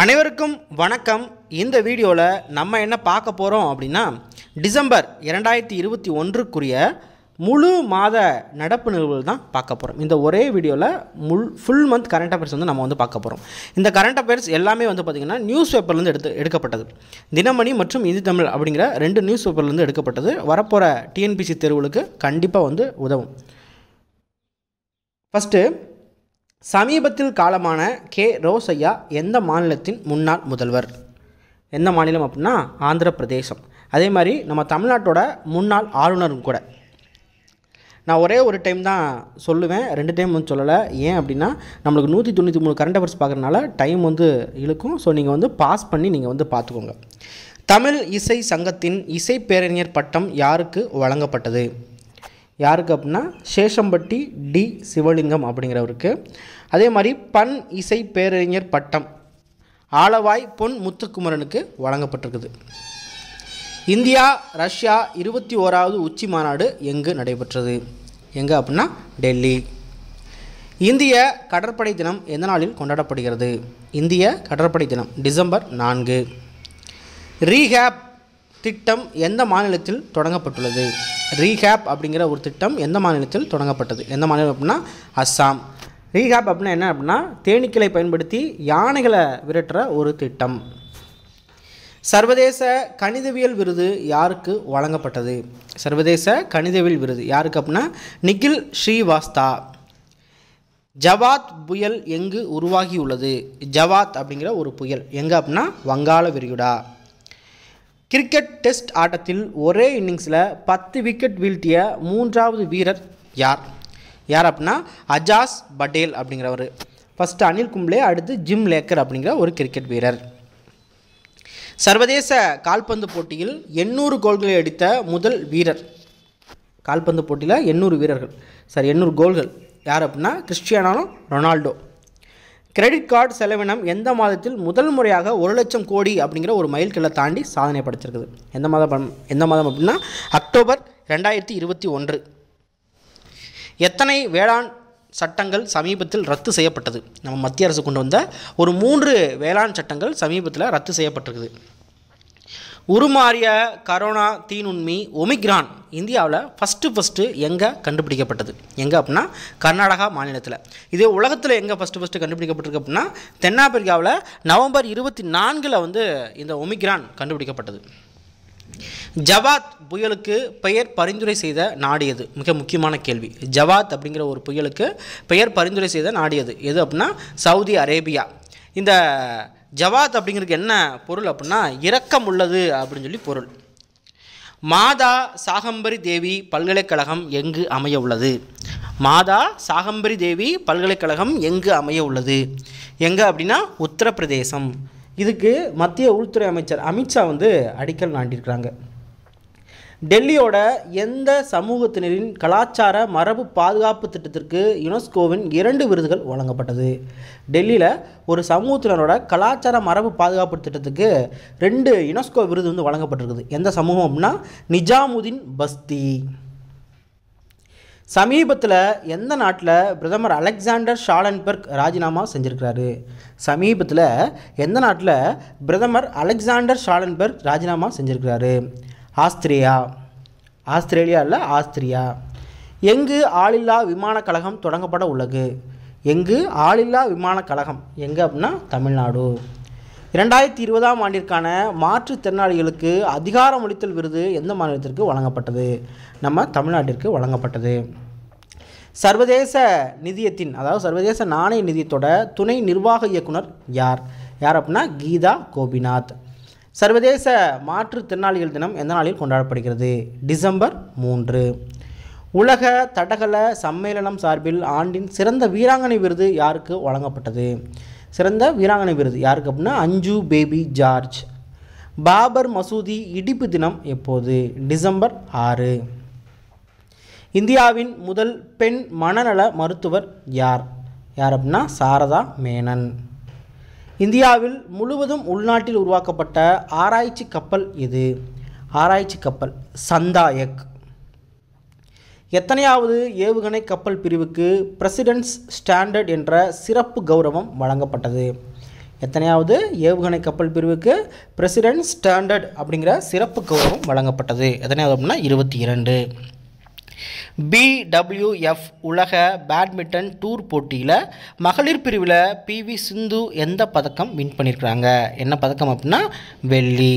அனைவருக்கும் வணக்கம் இந்த வீடியோவில் நம்ம என்ன பார்க்க போகிறோம் அப்படின்னா டிசம்பர் இரண்டாயிரத்தி இருபத்தி ஒன்றுக்குரிய முழு மாத நடப்பு நிகழ்வுகள் தான் பார்க்க போகிறோம் இந்த ஒரே வீடியோவில் முள் ஃபுல் மந்த் கரண்ட் அஃபேர்ஸ் வந்து நம்ம வந்து பார்க்க போகிறோம் இந்த கரண்ட் அஃபேர்ஸ் எல்லாமே வந்து பார்த்திங்கன்னா நியூஸ் பேப்பர்லேருந்து எடுத்து எடுக்கப்பட்டது தினமணி மற்றும் இந்தி தமிழ் அப்படிங்கிற ரெண்டு நியூஸ் பேப்பர்லேருந்து எடுக்கப்பட்டது வரப்போகிற டிஎன்பிசி தேர்வுகளுக்கு கண்டிப்பாக வந்து உதவும் ஃபஸ்ட்டு சமீபத்தில் காலமான கே ரோசையா எந்த மாநிலத்தின் முன்னாள் முதல்வர் எந்த மாநிலம் அப்படின்னா ஆந்திர பிரதேசம் அதே மாதிரி நம்ம தமிழ்நாட்டோட முன்னாள் ஆளுநரும் கூட நான் ஒரே ஒரு டைம் தான் சொல்லுவேன் ரெண்டு டைம் வந்து சொல்லலை ஏன் அப்படின்னா நம்மளுக்கு நூற்றி தொண்ணூற்றி மூணு கரண்ட் அவர்ஸ் பார்க்குறனால டைம் வந்து இழுக்கும் ஸோ நீங்கள் வந்து பாஸ் பண்ணி நீங்கள் வந்து பார்த்துக்கோங்க தமிழ் இசை சங்கத்தின் இசை பேரறிஞர் பட்டம் யாருக்கு வழங்கப்பட்டது யாருக்கு அப்படின்னா சேஷம்பட்டி டி சிவலிங்கம் அப்படிங்கிறவருக்கு அதே மாதிரி பண் இசை பேரறிஞர் பட்டம் ஆலவாய் பொன் முத்துக்குமரனுக்கு வழங்கப்பட்டிருக்குது இந்தியா ரஷ்யா இருபத்தி ஓராவது உச்சி மாநாடு எங்கு நடைபெற்றது எங்கே அப்படின்னா டெல்லி இந்திய கடற்படை தினம் எந்த நாளில் கொண்டாடப்படுகிறது இந்திய கடற்படை தினம் டிசம்பர் நான்கு ரீஹேப் திட்டம் எந்த மாநிலத்தில் தொடங்கப்பட்டுள்ளது ரீஹேப் அப்படிங்கிற ஒரு திட்டம் எந்த மாநிலத்தில் தொடங்கப்பட்டது எந்த மாநிலம் அப்படின்னா அஸ்ஸாம் ரீஹேப் அப்படின்னா என்ன அப்படின்னா தேனீக்களை பயன்படுத்தி யானைகளை விரட்டுற ஒரு திட்டம் சர்வதேச கணிதவியல் விருது யாருக்கு வழங்கப்பட்டது சர்வதேச கணிதவியல் விருது யாருக்கு அப்படின்னா நிகில் ஸ்ரீவாஸ்தா ஜவாத் புயல் எங்கு உருவாகியுள்ளது ஜவாத் அப்படிங்கிற ஒரு புயல் எங்கே அப்படின்னா வங்காள விரிகுடா கிரிக்கெட் டெஸ்ட் ஆட்டத்தில் ஒரே இன்னிங்ஸில் பத்து விக்கெட் வீழ்த்திய மூன்றாவது வீரர் யார் யார் அப்படின்னா அஜாஸ் பட்டேல் அப்படிங்கிறவர் ஃபஸ்ட்டு அனில் கும்ப்ளே அடுத்து ஜிம் லேக்கர் அப்படிங்கிற ஒரு கிரிக்கெட் வீரர் சர்வதேச கால்பந்து போட்டியில் எண்ணூறு கோல்களை அடித்த முதல் வீரர் கால்பந்து போட்டியில் எண்ணூறு வீரர்கள் சார் எண்ணூறு கோல்கள் யார் அப்படின்னா கிறிஸ்டியானாலும் ரொனால்டோ கிரெடிட் கார்டு செலவினம் எந்த மாதத்தில் முதல் முறையாக ஒரு லட்சம் கோடி அப்படிங்கிற ஒரு மைல்கல்லை தாண்டி சாதனை படைச்சிருக்குது எந்த மாதம் எந்த மாதம் அப்படின்னா அக்டோபர் ரெண்டாயிரத்தி இருபத்தி ஒன்று எத்தனை வேளாண் சட்டங்கள் சமீபத்தில் ரத்து செய்யப்பட்டது நம்ம மத்திய அரசு கொண்டு வந்த ஒரு மூன்று வேளாண் சட்டங்கள் சமீபத்தில் ரத்து செய்யப்பட்டிருக்குது உருமாறிய கரோனா தீநுண்மி ஒமிக்ரான் இந்தியாவில் ஃபஸ்ட்டு ஃபஸ்ட்டு எங்கே கண்டுபிடிக்கப்பட்டது எங்கே அப்படின்னா கர்நாடகா மாநிலத்தில் இதே உலகத்தில் எங்கே ஃபஸ்ட்டு ஃபஸ்ட்டு கண்டுபிடிக்கப்பட்டிருக்கு அப்படின்னா தென்னாப்பிரிக்காவில் நவம்பர் இருபத்தி நான்கில் வந்து இந்த ஒமிக்ரான் கண்டுபிடிக்கப்பட்டது ஜவாத் புயலுக்கு பெயர் பரிந்துரை செய்த நாடியது மிக முக்கியமான கேள்வி ஜவாத் அப்படிங்கிற ஒரு புயலுக்கு பெயர் பரிந்துரை செய்த நாடியது எது அப்படின்னா சவுதி அரேபியா இந்த ஜவாத் அப்படிங்கிறதுக்கு என்ன பொருள் அப்படின்னா இரக்கம் உள்ளது அப்படின்னு சொல்லி பொருள் மாதா சாகம்பரி தேவி பல்கலைக்கழகம் எங்கு அமைய உள்ளது மாதா சாகம்பரி தேவி பல்கலைக்கழகம் எங்கு அமைய உள்ளது எங்கே அப்படின்னா உத்தரப்பிரதேசம் இதுக்கு மத்திய உள்துறை அமைச்சர் அமித்ஷா வந்து அடிக்கல் நாட்டியிருக்கிறாங்க டெல்லியோட எந்த சமூகத்தினரின் கலாச்சார மரபு பாதுகாப்பு திட்டத்திற்கு யுனெஸ்கோவின் இரண்டு விருதுகள் வழங்கப்பட்டது டெல்லியில் ஒரு சமூகத்தினரோட கலாச்சார மரபு பாதுகாப்பு திட்டத்துக்கு ரெண்டு யுனெஸ்கோ விருது வந்து வழங்கப்பட்டிருக்குது எந்த சமூகம் அப்படின்னா நிஜாமுதீன் பஸ்தி சமீபத்தில் எந்த நாட்டில் பிரதமர் அலெக்சாண்டர் ஷாலன்பர்க் ராஜினாமா செஞ்சுருக்கிறாரு சமீபத்தில் எந்த நாட்டில் பிரதமர் அலெக்சாண்டர் ஷாலன்பர்க் ராஜினாமா செஞ்சுருக்கிறாரு ஆஸ்திரியா ஆஸ்திரேலியா இல்லை ஆஸ்திரியா எங்கு ஆளில்லா விமான கழகம் தொடங்கப்பட உள்ளது எங்கு ஆளில்லா விமான கழகம் எங்கே அப்படின்னா தமிழ்நாடு இரண்டாயிரத்தி இருபதாம் ஆண்டிற்கான மாற்றுத்திறனாளிகளுக்கு அதிகாரமளித்தல் விருது எந்த மாநிலத்திற்கு வழங்கப்பட்டது நம்ம தமிழ்நாட்டிற்கு வழங்கப்பட்டது சர்வதேச நிதியத்தின் அதாவது சர்வதேச நாணய நிதியத்தோட துணை நிர்வாக இயக்குனர் யார் யார் அப்படின்னா கீதா கோபிநாத் சர்வதேச மாற்றுத்திறனாளிகள் தினம் எந்த நாளில் கொண்டாடப்படுகிறது டிசம்பர் மூன்று உலக தடகள சம்மேளனம் சார்பில் ஆண்டின் சிறந்த வீராங்கனை விருது யாருக்கு வழங்கப்பட்டது சிறந்த வீராங்கனை விருது யாருக்கு அப்படின்னா அஞ்சு பேபி ஜார்ஜ் பாபர் மசூதி இடிப்பு தினம் எப்போது டிசம்பர் ஆறு இந்தியாவின் முதல் பெண் மனநல மருத்துவர் யார் யார் அப்படின்னா சாரதா மேனன் இந்தியாவில் முழுவதும் உள்நாட்டில் உருவாக்கப்பட்ட ஆராய்ச்சி கப்பல் இது ஆராய்ச்சி கப்பல் சந்தாயக் எத்தனையாவது ஏவுகணை கப்பல் பிரிவுக்கு பிரசிடென்ட்ஸ் ஸ்டாண்டர்ட் என்ற சிறப்பு கௌரவம் வழங்கப்பட்டது எத்தனையாவது ஏவுகணை கப்பல் பிரிவுக்கு பிரசிடென்ட் ஸ்டாண்டர்ட் அப்படிங்கிற சிறப்பு கௌரவம் வழங்கப்பட்டது எத்தனையாவது அப்படின்னா இருபத்தி இரண்டு பிடபிள்யூஎஃப் உலக பேட்மிண்டன் டூர் போட்டியில் மகளிர் பிரிவில் பிவி சிந்து எந்த பதக்கம் வின் பண்ணியிருக்கிறாங்க என்ன பதக்கம் அப்படின்னா வெள்ளி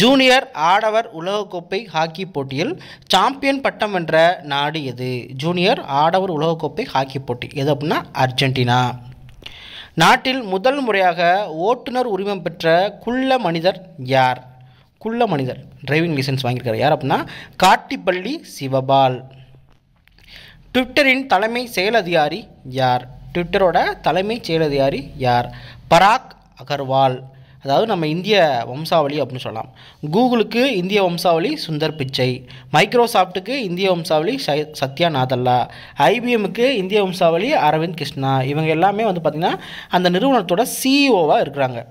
ஜூனியர் ஆடவர் உலகக்கோப்பை ஹாக்கி போட்டியில் சாம்பியன் பட்டம் வென்ற நாடு எது ஜூனியர் ஆடவர் உலகக்கோப்பை ஹாக்கி போட்டி எது அப்படின்னா அர்ஜென்டினா நாட்டில் முதல் முறையாக ஓட்டுநர் உரிமம் பெற்ற குள்ள மனிதர் யார் குள்ள மனிதர் டிரைவிங் லைசன்ஸ் வாங்கியிருக்கார் யார் அப்படின்னா காட்டிப்பள்ளி சிவபால் ட்விட்டரின் தலைமை செயல் அதிகாரி யார் ட்விட்டரோட தலைமை செயல் அதிகாரி யார் பராக் அகர்வால் அதாவது நம்ம இந்திய வம்சாவளி அப்படின்னு சொல்லலாம் கூகுளுக்கு இந்திய வம்சாவளி சுந்தர் பிச்சை மைக்ரோசாஃப்ட்டுக்கு இந்திய வம்சாவளி சத்யா நாதல்லா ஐபிஎம்முக்கு இந்திய வம்சாவளி அரவிந்த் கிருஷ்ணா இவங்க எல்லாமே வந்து பார்த்திங்கன்னா அந்த நிறுவனத்தோட சிஇஓவாக e இருக்கிறாங்க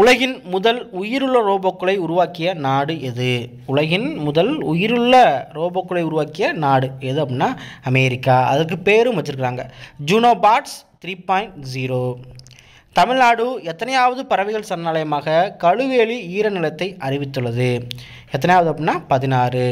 உலகின் முதல் உயிருள்ள ரோபோக்களை உருவாக்கிய நாடு எது உலகின் முதல் உயிருள்ள ரோபோக்களை உருவாக்கிய நாடு எது அப்படின்னா அமெரிக்கா அதுக்கு பேரும் வச்சுருக்குறாங்க Xenobots three point zero Tamil Nadu எத்தனையாவது பறவைகள் சரணாலயமாக கழுவேலி ஈரநிலத்தை அறிவித்துள்ளது எத்தனையாவது அப்படின்னா பதினாறு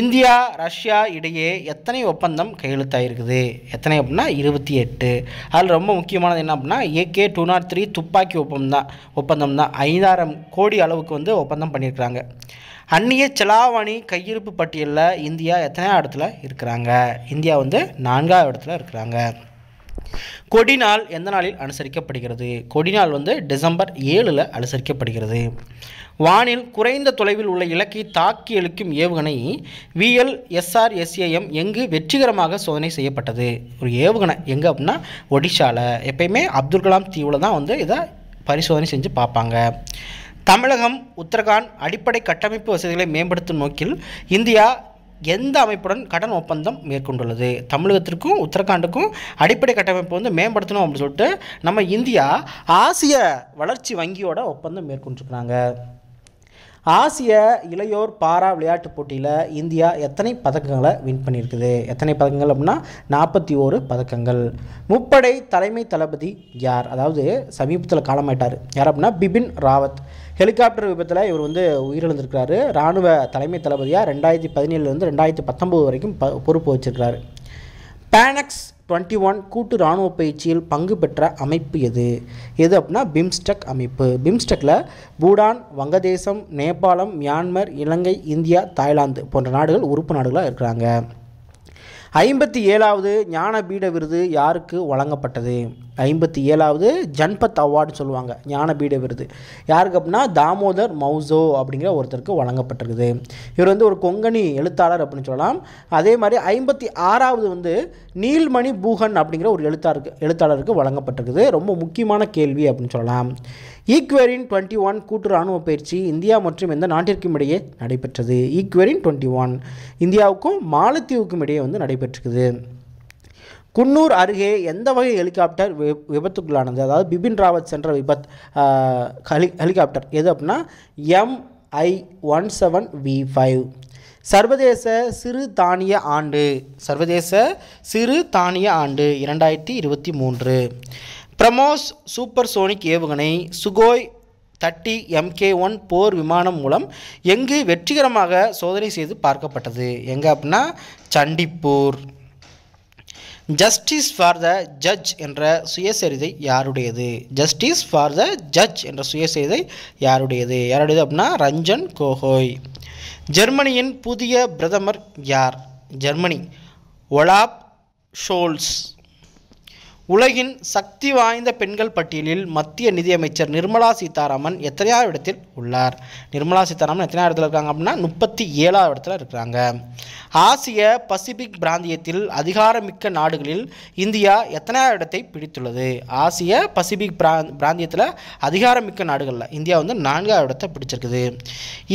இந்தியா ரஷ்யா இடையே எத்தனை ஒப்பந்தம் கையெழுத்தாயிருக்குது எத்தனை அப்படின்னா இருபத்தி எட்டு அதில் ரொம்ப முக்கியமானது என்ன அப்படின்னா ஏகே டூ நாட் த்ரீ துப்பாக்கி ஒப்பந்தம் ஒப்பந்தம் தான் ஐந்தாயிரம் கோடி அளவுக்கு வந்து ஒப்பந்தம் பண்ணியிருக்கிறாங்க அந்நிய செலாவணி கையிருப்பு பட்டியலில் இந்தியா எத்தனையோ இடத்துல இருக்கிறாங்க இந்தியா வந்து நான்காவது இடத்துல இருக்கிறாங்க கொடி நாள் எந்த நாளில் அனுசரிக்கப்படுகிறது கொடிநாள் வந்து டிசம்பர் ஏழில் அனுசரிக்கப்படுகிறது வானில் குறைந்த தொலைவில் உள்ள இலக்கை தாக்கி அளிக்கும் ஏவுகணை விஎல் எஸ்ஆர்எஸ்ஏஎம் எங்கு வெற்றிகரமாக சோதனை செய்யப்பட்டது ஒரு ஏவுகணை எங்கே அப்படின்னா ஒடிஷாவில் எப்பயுமே அப்துல் கலாம் தீவில் தான் வந்து இதை பரிசோதனை செஞ்சு பார்ப்பாங்க தமிழகம் உத்தரகாண்ட் அடிப்படை கட்டமைப்பு வசதிகளை மேம்படுத்தும் நோக்கில் இந்தியா எந்த அமைப்புடன் கடன் ஒப்பந்தம் மேற்கொண்டுள்ளது தமிழகத்திற்கும் உத்தரகாண்டுக்கும் அடிப்படை கட்டமைப்பு வந்து மேம்படுத்தணும் அப்படின்னு சொல்லிட்டு நம்ம இந்தியா ஆசிய வளர்ச்சி வங்கியோட ஒப்பந்தம் மேற்கொண்டிருக்கிறாங்க ஆசிய இளையோர் பாரா விளையாட்டுப் போட்டியில் இந்தியா எத்தனை பதக்கங்களை வின் பண்ணியிருக்குது எத்தனை பதக்கங்கள் அப்படின்னா நாற்பத்தி ஓரு பதக்கங்கள் முப்படை தலைமை தளபதி யார் அதாவது சமீபத்தில் காலமாயிட்டார் யார் அப்படின்னா பிபின் ராவத் ஹெலிகாப்டர் விபத்தில் இவர் வந்து உயிரிழந்திருக்கிறாரு இராணுவ தலைமை தளபதியாக ரெண்டாயிரத்தி பதினேழுலேருந்து ரெண்டாயிரத்தி பத்தொம்போது வரைக்கும் ப பொறுப்பு வச்சிருக்கிறாரு பேனக்ஸ் டுவெண்ட்டி ஒன் கூட்டு இராணுவ பயிற்சியில் பங்கு பெற்ற அமைப்பு எது எது அப்படின்னா பிம்ஸ்டெக் அமைப்பு பிம்ஸ்டெக்கில் Bhutan Vangadesam Nepalam Myanmar Ilangai India Thailand போன்ற நாடுகள் உறுப்பு நாடுகளாக இருக்கிறாங்க ஐம்பத்தி ஏழாவது ஞானபீட விருது யாருக்கு வழங்கப்பட்டது ஐம்பத்தி ஏழாவது ஜன்பத் அவார்டுன்னு சொல்லுவாங்க ஞானபீட விருது யாருக்கு அப்படின்னா தாமோதர் மௌசோ அப்படிங்கிற ஒருத்தருக்கு வழங்கப்பட்டிருக்குது இவர் வந்து ஒரு கொங்கணி எழுத்தாளர் அப்படின்னு சொல்லலாம் அதே மாதிரி ஐம்பத்தி ஆறாவது வந்து நீல்மணி பூகன் அப்படிங்கிற ஒரு எழுத்தாருக்கு எழுத்தாளருக்கு வழங்கப்பட்டிருக்குது ரொம்ப முக்கியமான கேள்வி அப்படின்னு சொல்லலாம் ஈக்வரின் டுவெண்ட்டி ஒன் கூட்டு இராணுவ பயிற்சி இந்தியா மற்றும் எந்த நாட்டிற்கும் இடையே நடைபெற்றது ஈக்வரின் டுவெண்ட்டி ஒன் இந்தியாவுக்கும் மாலத்தீவுக்கும் இடையே வந்து நடைபெற்றிருக்குது குன்னூர் அருகே எந்த வகை ஹெலிகாப்டர் வி விபத்துக்குள்ளானது அதாவது பிபின் ராவத் சென்ற விபத் ஹெலி ஹெலிகாப்டர் எது அப்படின்னா MI one seven V five சர்வதேச சிறு தானிய ஆண்டு சர்வதேச சிறு தானிய ஆண்டு இரண்டாயிரத்தி இருபத்தி மூன்று பிரமோஸ் சூப்பர் சோனிக் ஏவுகணை சுகோய் தட்டி எம்கே ஒன் போர் விமானம் மூலம் எங்கு வெற்றிகரமாக சோதனை செய்து பார்க்கப்பட்டது எங்கே அப்படின்னா Chandipur justice for the judge என்ற சுயசரிதை யாருடையது ஜஸ்டிஸ் ஃபார் த ஜட்ஜ் என்ற சுயசரிதை யாருடையது யாருடையது அப்படின்னா ரஞ்சன் கோகோய் ஜெர்மனியின் புதிய பிரதமர் யார் ஜெர்மனி ஒலாப் ஷோல்ஸ் உலகின் சக்தி வாய்ந்த பெண்கள் பட்டியலில் மத்திய நிதியமைச்சர் நிர்மலா சீதாராமன் எத்தனையாவது இடத்தில் உள்ளார் நிர்மலா சீதாராமன் எத்தனையாவது இடத்துல இருக்காங்க அப்படின்னா முப்பத்தி ஏழாவது இடத்துல இருக்கிறாங்க ஆசிய பசிபிக் பிராந்தியத்தில் அதிகாரமிக்க நாடுகளில் இந்தியா எத்தனையாவது இடத்தை பிடித்துள்ளது ஆசிய பசிபிக் பிரா பிராந்தியத்தில் அதிகாரமிக்க நாடுகளில் இந்தியா வந்து நான்காவது இடத்தை பிடிச்சிருக்குது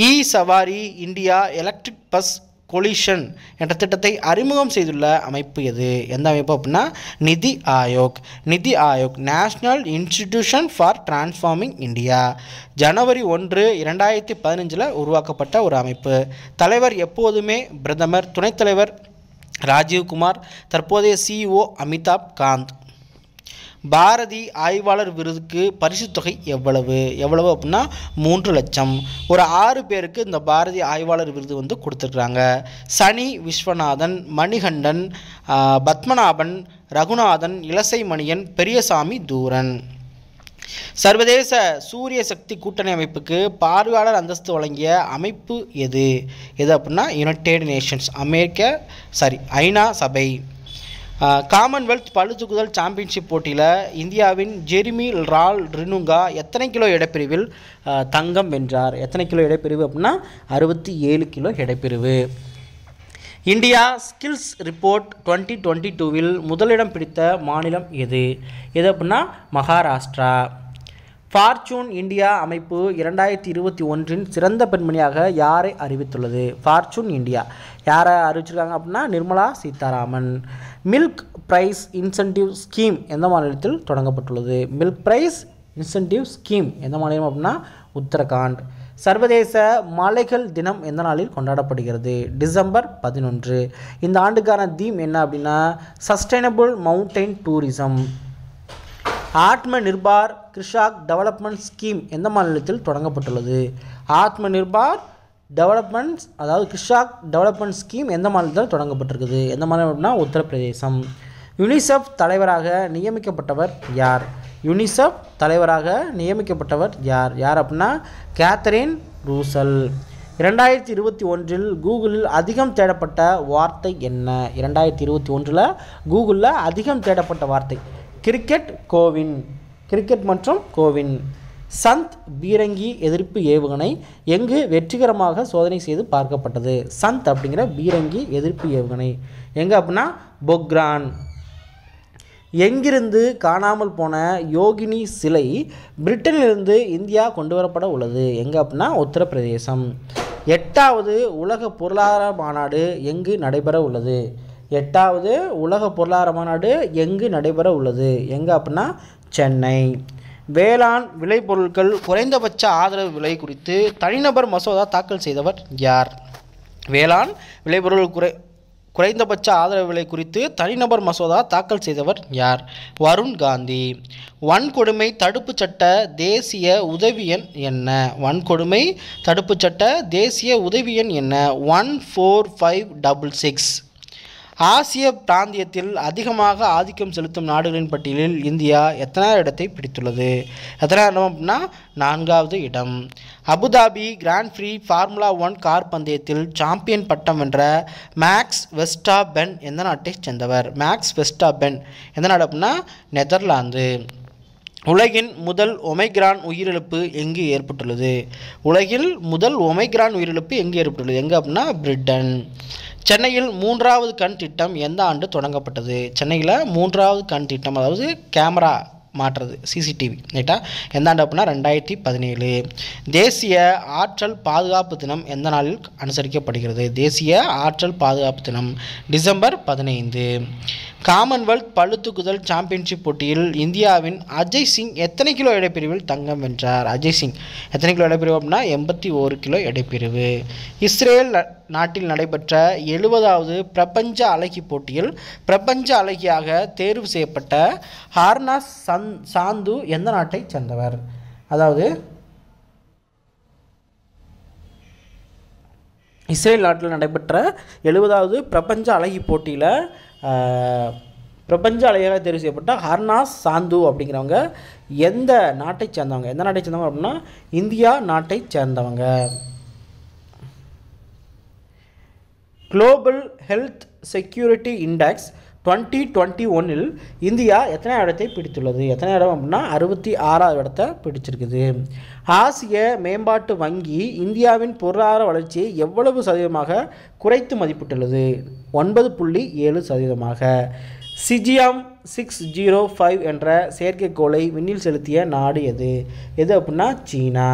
இ சவாரி இந்தியா எலக்ட்ரிக் பஸ் கொலிஷன் என்ற திட்டத்தை அறிமுகம் செய்துள்ள அமைப்பு எது எந்த அமைப்பு அப்படின்னா NITI Aayog NITI Aayog national institution for transforming India ஜனவரி ஒன்று இரண்டாயிரத்தி பதினஞ்சில் உருவாக்கப்பட்ட ஒரு அமைப்பு தலைவர் எப்போதுமே பிரதமர் துணைத்தலைவர் ராஜீவ்குமார் தற்போதைய சிஇஓ e அமிதாப் காந்த் பாரதி ஆய்வாளர் விருதுக்கு பரிசு தொகை எவ்வளவு எவ்வளவு அப்படின்னா மூன்று லட்சம் ஒரு ஆறு பேருக்கு இந்த பாரதி ஆய்வாளர் விருது வந்து கொடுத்துருக்குறாங்க சனி விஸ்வநாதன் மணிகண்டன் பத்மநாபன் ரகுநாதன் இலசை மணியன் பெரியசாமி தூரன் சர்வதேச சூரிய சக்தி கூட்டணி அமைப்புக்கு பார்வையாளர் அந்தஸ்து வழங்கிய அமைப்பு எது எது அப்படின்னா யுனைடெட் நேஷன்ஸ் அமெரிக்க சாரி ஐநா சபை காமன்வெல்த் பளுதூக்குதல் சாம்பியன்ஷிப் போட்டியில் இந்தியாவின் ஜெரிமி ரால் ரினுங்கா எத்தனை கிலோ இடப்பிரிவில் தங்கம் வென்றார் எத்தனை கிலோ இடப்பிரிவு அப்படின்னா அறுபத்தி ஏழு கிலோ இடப்பிரிவு India skills report twenty twenty டூவில் முதலிடம் பிடித்த மாநிலம் எது எது அப்படின்னா மகாராஷ்டிரா ஃபார்ச்சூன் இந்தியா அமைப்பு இரண்டாயிரத்தி இருபத்தி ஒன்றின் சிறந்த பெண்மணியாக யாரை அறிவித்துள்ளது ஃபார்ச்சூன் இந்தியா யாரை அறிவிச்சிருக்காங்க அப்படின்னா Nirmala Sitharaman milk price incentive scheme எந்த மாநிலத்தில் தொடங்கப்பட்டுள்ளது மில்க் ப்ரைஸ் இன்சென்டிவ் ஸ்கீம் எந்த மாநிலம் அப்படின்னா உத்தரகாண்ட் சர்வதேச மலைகள் தினம் எந்த நாளில் கொண்டாடப்படுகிறது டிசம்பர் பதினொன்று இந்த ஆண்டுக்கான தீம் என்ன அப்படின்னா சஸ்டைனபிள் மவுண்டைன் டூரிசம் ஆத்ம நிர்பார் கிருஷாக் டெவலப்மெண்ட் ஸ்கீம் எந்த மாநிலத்தில் தொடங்கப்பட்டுள்ளது ஆத்ம நிர்பார் டெவலப்மெண்ட்ஸ் அதாவது கிருஷாக் டெவலப்மெண்ட் ஸ்கீம் எந்த மாநிலத்தில் தொடங்கப்பட்டிருக்குது எந்த மாநிலம் அப்படின்னா உத்தரப்பிரதேசம் யுனிசெஃப் தலைவராக நியமிக்கப்பட்டவர் யார் யுனிசெஃப் தலைவராக நியமிக்கப்பட்டவர் யார் யார் அப்படின்னா கேத்தரின் ரூசல் இரண்டாயிரத்தி இருபத்தி ஒன்றில் கூகுளில் அதிகம் தேடப்பட்ட வார்த்தை என்ன இரண்டாயிரத்தி இருபத்தி ஒன்றில் கூகுளில் அதிகம் தேடப்பட்ட வார்த்தை கிரிக்கெட் கோவின் கிரிக்கெட் மற்றும் கோவின் சந்த் பீரங்கி எதிர்ப்பு ஏவுகணை எங்கு வெற்றிகரமாக சோதனை செய்து பார்க்கப்பட்டது சந்த் அப்படிங்கிற பீரங்கி எதிர்ப்பு ஏவுகணை எங்கே அப்படின்னா பொக்ரான் எங்கிருந்து காணாமல் போன யோகினி சிலை பிரிட்டனிலிருந்து இந்தியா கொண்டு வரப்பட உள்ளது எங்கே அப்படின்னா உத்தரப்பிரதேசம் எட்டாவது உலக பொருளாதார மாநாடு எங்கு நடைபெற உள்ளது எட்டாவது உலக பொருளாதார மாநாடு எங்கு நடைபெற உள்ளது எங்கே அப்படின்னா சென்னை வேளாண் விளைபொருட்கள் குறைந்தபட்ச ஆதரவு விலை குறித்து தனிநபர் மசோதா தாக்கல் செய்தவர் யார் வேளாண் விளைபொருள் குறை குறைந்தபட்ச ஆதரவு விலை குறித்து தனிநபர் மசோதா தாக்கல் செய்தவர் யார் வருண் காந்தி வன்கொடுமை தடுப்பு சட்ட தேசிய உதவி எண் என்ன வன்கொடுமை தடுப்பு சட்ட தேசிய உதவி எண் என்ன one four five double six ஆசிய பிராந்தியத்தில் அதிகமாக ஆதிக்கம் செலுத்தும் நாடுகளின் பட்டியலில் இந்தியா எத்தனாவது இடத்தை பிடித்துள்ளது எத்தனாவது இடம் அப்படின்னா நான்காவது இடம் Abu Dhabi grand prix formula one car பந்தயத்தில் சாம்பியன் பட்டம் வென்ற மேக்ஸ் வெஸ்டா பென் எந்த நாட்டை சேர்ந்தவர் மேக்ஸ் வெஸ்டா பென் எந்த நாடு அப்படின்னா நெதர்லாந்து உலகின் முதல் ஒமைக்ரான் உயிரிழப்பு எங்கு ஏற்பட்டுள்ளது உலகில் முதல் ஒமைக்ரான் உயிரிழப்பு எங்கு ஏற்பட்டுள்ளது எங்கே அப்படின்னா பிரிட்டன் சென்னையில் மூன்றாவது கண் திட்டம் எந்த ஆண்டு தொடங்கப்பட்டது சென்னையில் மூன்றாவது கண் திட்டம் அதாவது கேமரா மாற்றுறது சிசிடிவி ரைட்டா எந்த ஆண்டு அப்படின்னா ரெண்டாயிரத்தி பதினேழு தேசிய ஆற்றல் பாதுகாப்பு தினம் எந்த நாளில் அனுசரிக்கப்படுகிறது தேசிய ஆற்றல் பாதுகாப்பு தினம் டிசம்பர் பதினைந்து காமன்வெல்த் பழுத்துக்குதல் சாம்பியன்ஷிப் போட்டியில் இந்தியாவின் அஜய் சிங் எத்தனை கிலோ எடைப்பிரிவில் தங்கம் வென்றார் அஜய் சிங் எத்தனை கிலோ எடைப்பிரிவு அப்படின்னா எண்பத்தி ஓரு கிலோ எடைப்பிரிவு இஸ்ரேல் நாட்டில் நடைபெற்ற எழுபதாவது பிரபஞ்ச அழகி போட்டியில் பிரபஞ்ச அழகியாக தேர்வு செய்யப்பட்ட ஹார்னா சந் சாந்து எந்த நாட்டை சேர்ந்தவர் அதாவது இஸ்ரேல் நாட்டில் நடைபெற்ற எழுபதாவது பிரபஞ்ச அழகி போட்டியில் பிரபஞ்ச அலையாக தெரிவு செய்யப்பட்ட ஹர்னாஸ் சாந்து அப்படிங்கிறவங்க எந்த நாட்டை சேர்ந்தவங்க எந்த நாட்டை சேர்ந்தவங்க அப்படின்னா இந்தியா நாட்டை சேர்ந்தவங்க global health security index twenty twenty ஒன்னில் இந்தியா எத்தனை இடத்தை பிடித்துள்ளது எத்தனை இடம் அப்படின்னா அறுபத்தி ஆறாவது இடத்தை பிடிச்சிருக்குது ஆசிய மேம்பாட்டு வங்கி இந்தியாவின் பொருளாதார வளர்ச்சியை எவ்வளவு சதவீதமாக குறைத்து மதிப்பிட்டுள்ளது ஒன்பது புள்ளி ஏழு சதவீதமாக சிஜிஎம் சிக்ஸ் ஜீரோ ஃபைவ் என்ற செயற்கைக்கோளை விண்ணில் செலுத்திய நாடு எது எது அப்படின்னா சீனா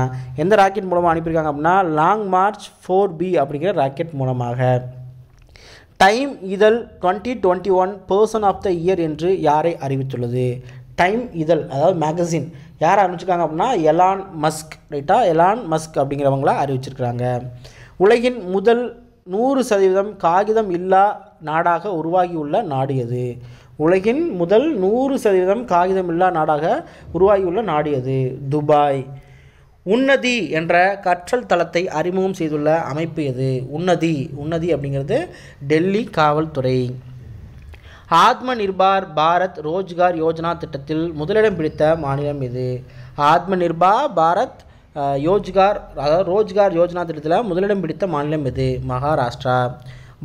எந்த ராக்கெட் மூலமாக அனுப்பியிருக்காங்க அப்படின்னா லாங் மார்ச் ஃபோர் பி அப்படிங்கிற ராக்கெட் மூலமாக டைம் இதழ் twenty twenty one person of the year என்று யாரை அறிவித்துள்ளது டைம் இதழ் அதாவது மேகசின் யார் அறிவிச்சிருக்காங்க அப்படின்னா எலான் மஸ்க் ரைட்டா எலான் மஸ்க் அப்படிங்கிறவங்கள அறிவிச்சிருக்கிறாங்க உலகின் முதல் நூறு சதவீதம் காகிதம் இல்லா நாடாக உருவாகியுள்ள நாடு எது உலகின் முதல் நூறு சதவீதம் காகிதம் இல்லா நாடாக உருவாகியுள்ள நாடு எது துபாய் உன்னதி என்ற கற்றல் தளத்தை அறிமுகம் செய்துள்ள அமைப்பு எது உன்னதி உன்னதி அப்படிங்கிறது டெல்லி காவல்துறை ஆத்ம நிர்பார் பாரத் ரோஜ்கார் யோஜனா திட்டத்தில் முதலிடம் பிடித்த மாநிலம் எது ஆத்ம நிர்பா பாரத் யோஜ்கார் அதாவது ரோஜ்கார் யோஜனா திட்டத்தில் முதலிடம் பிடித்த மாநிலம் எது மகாராஷ்டிரா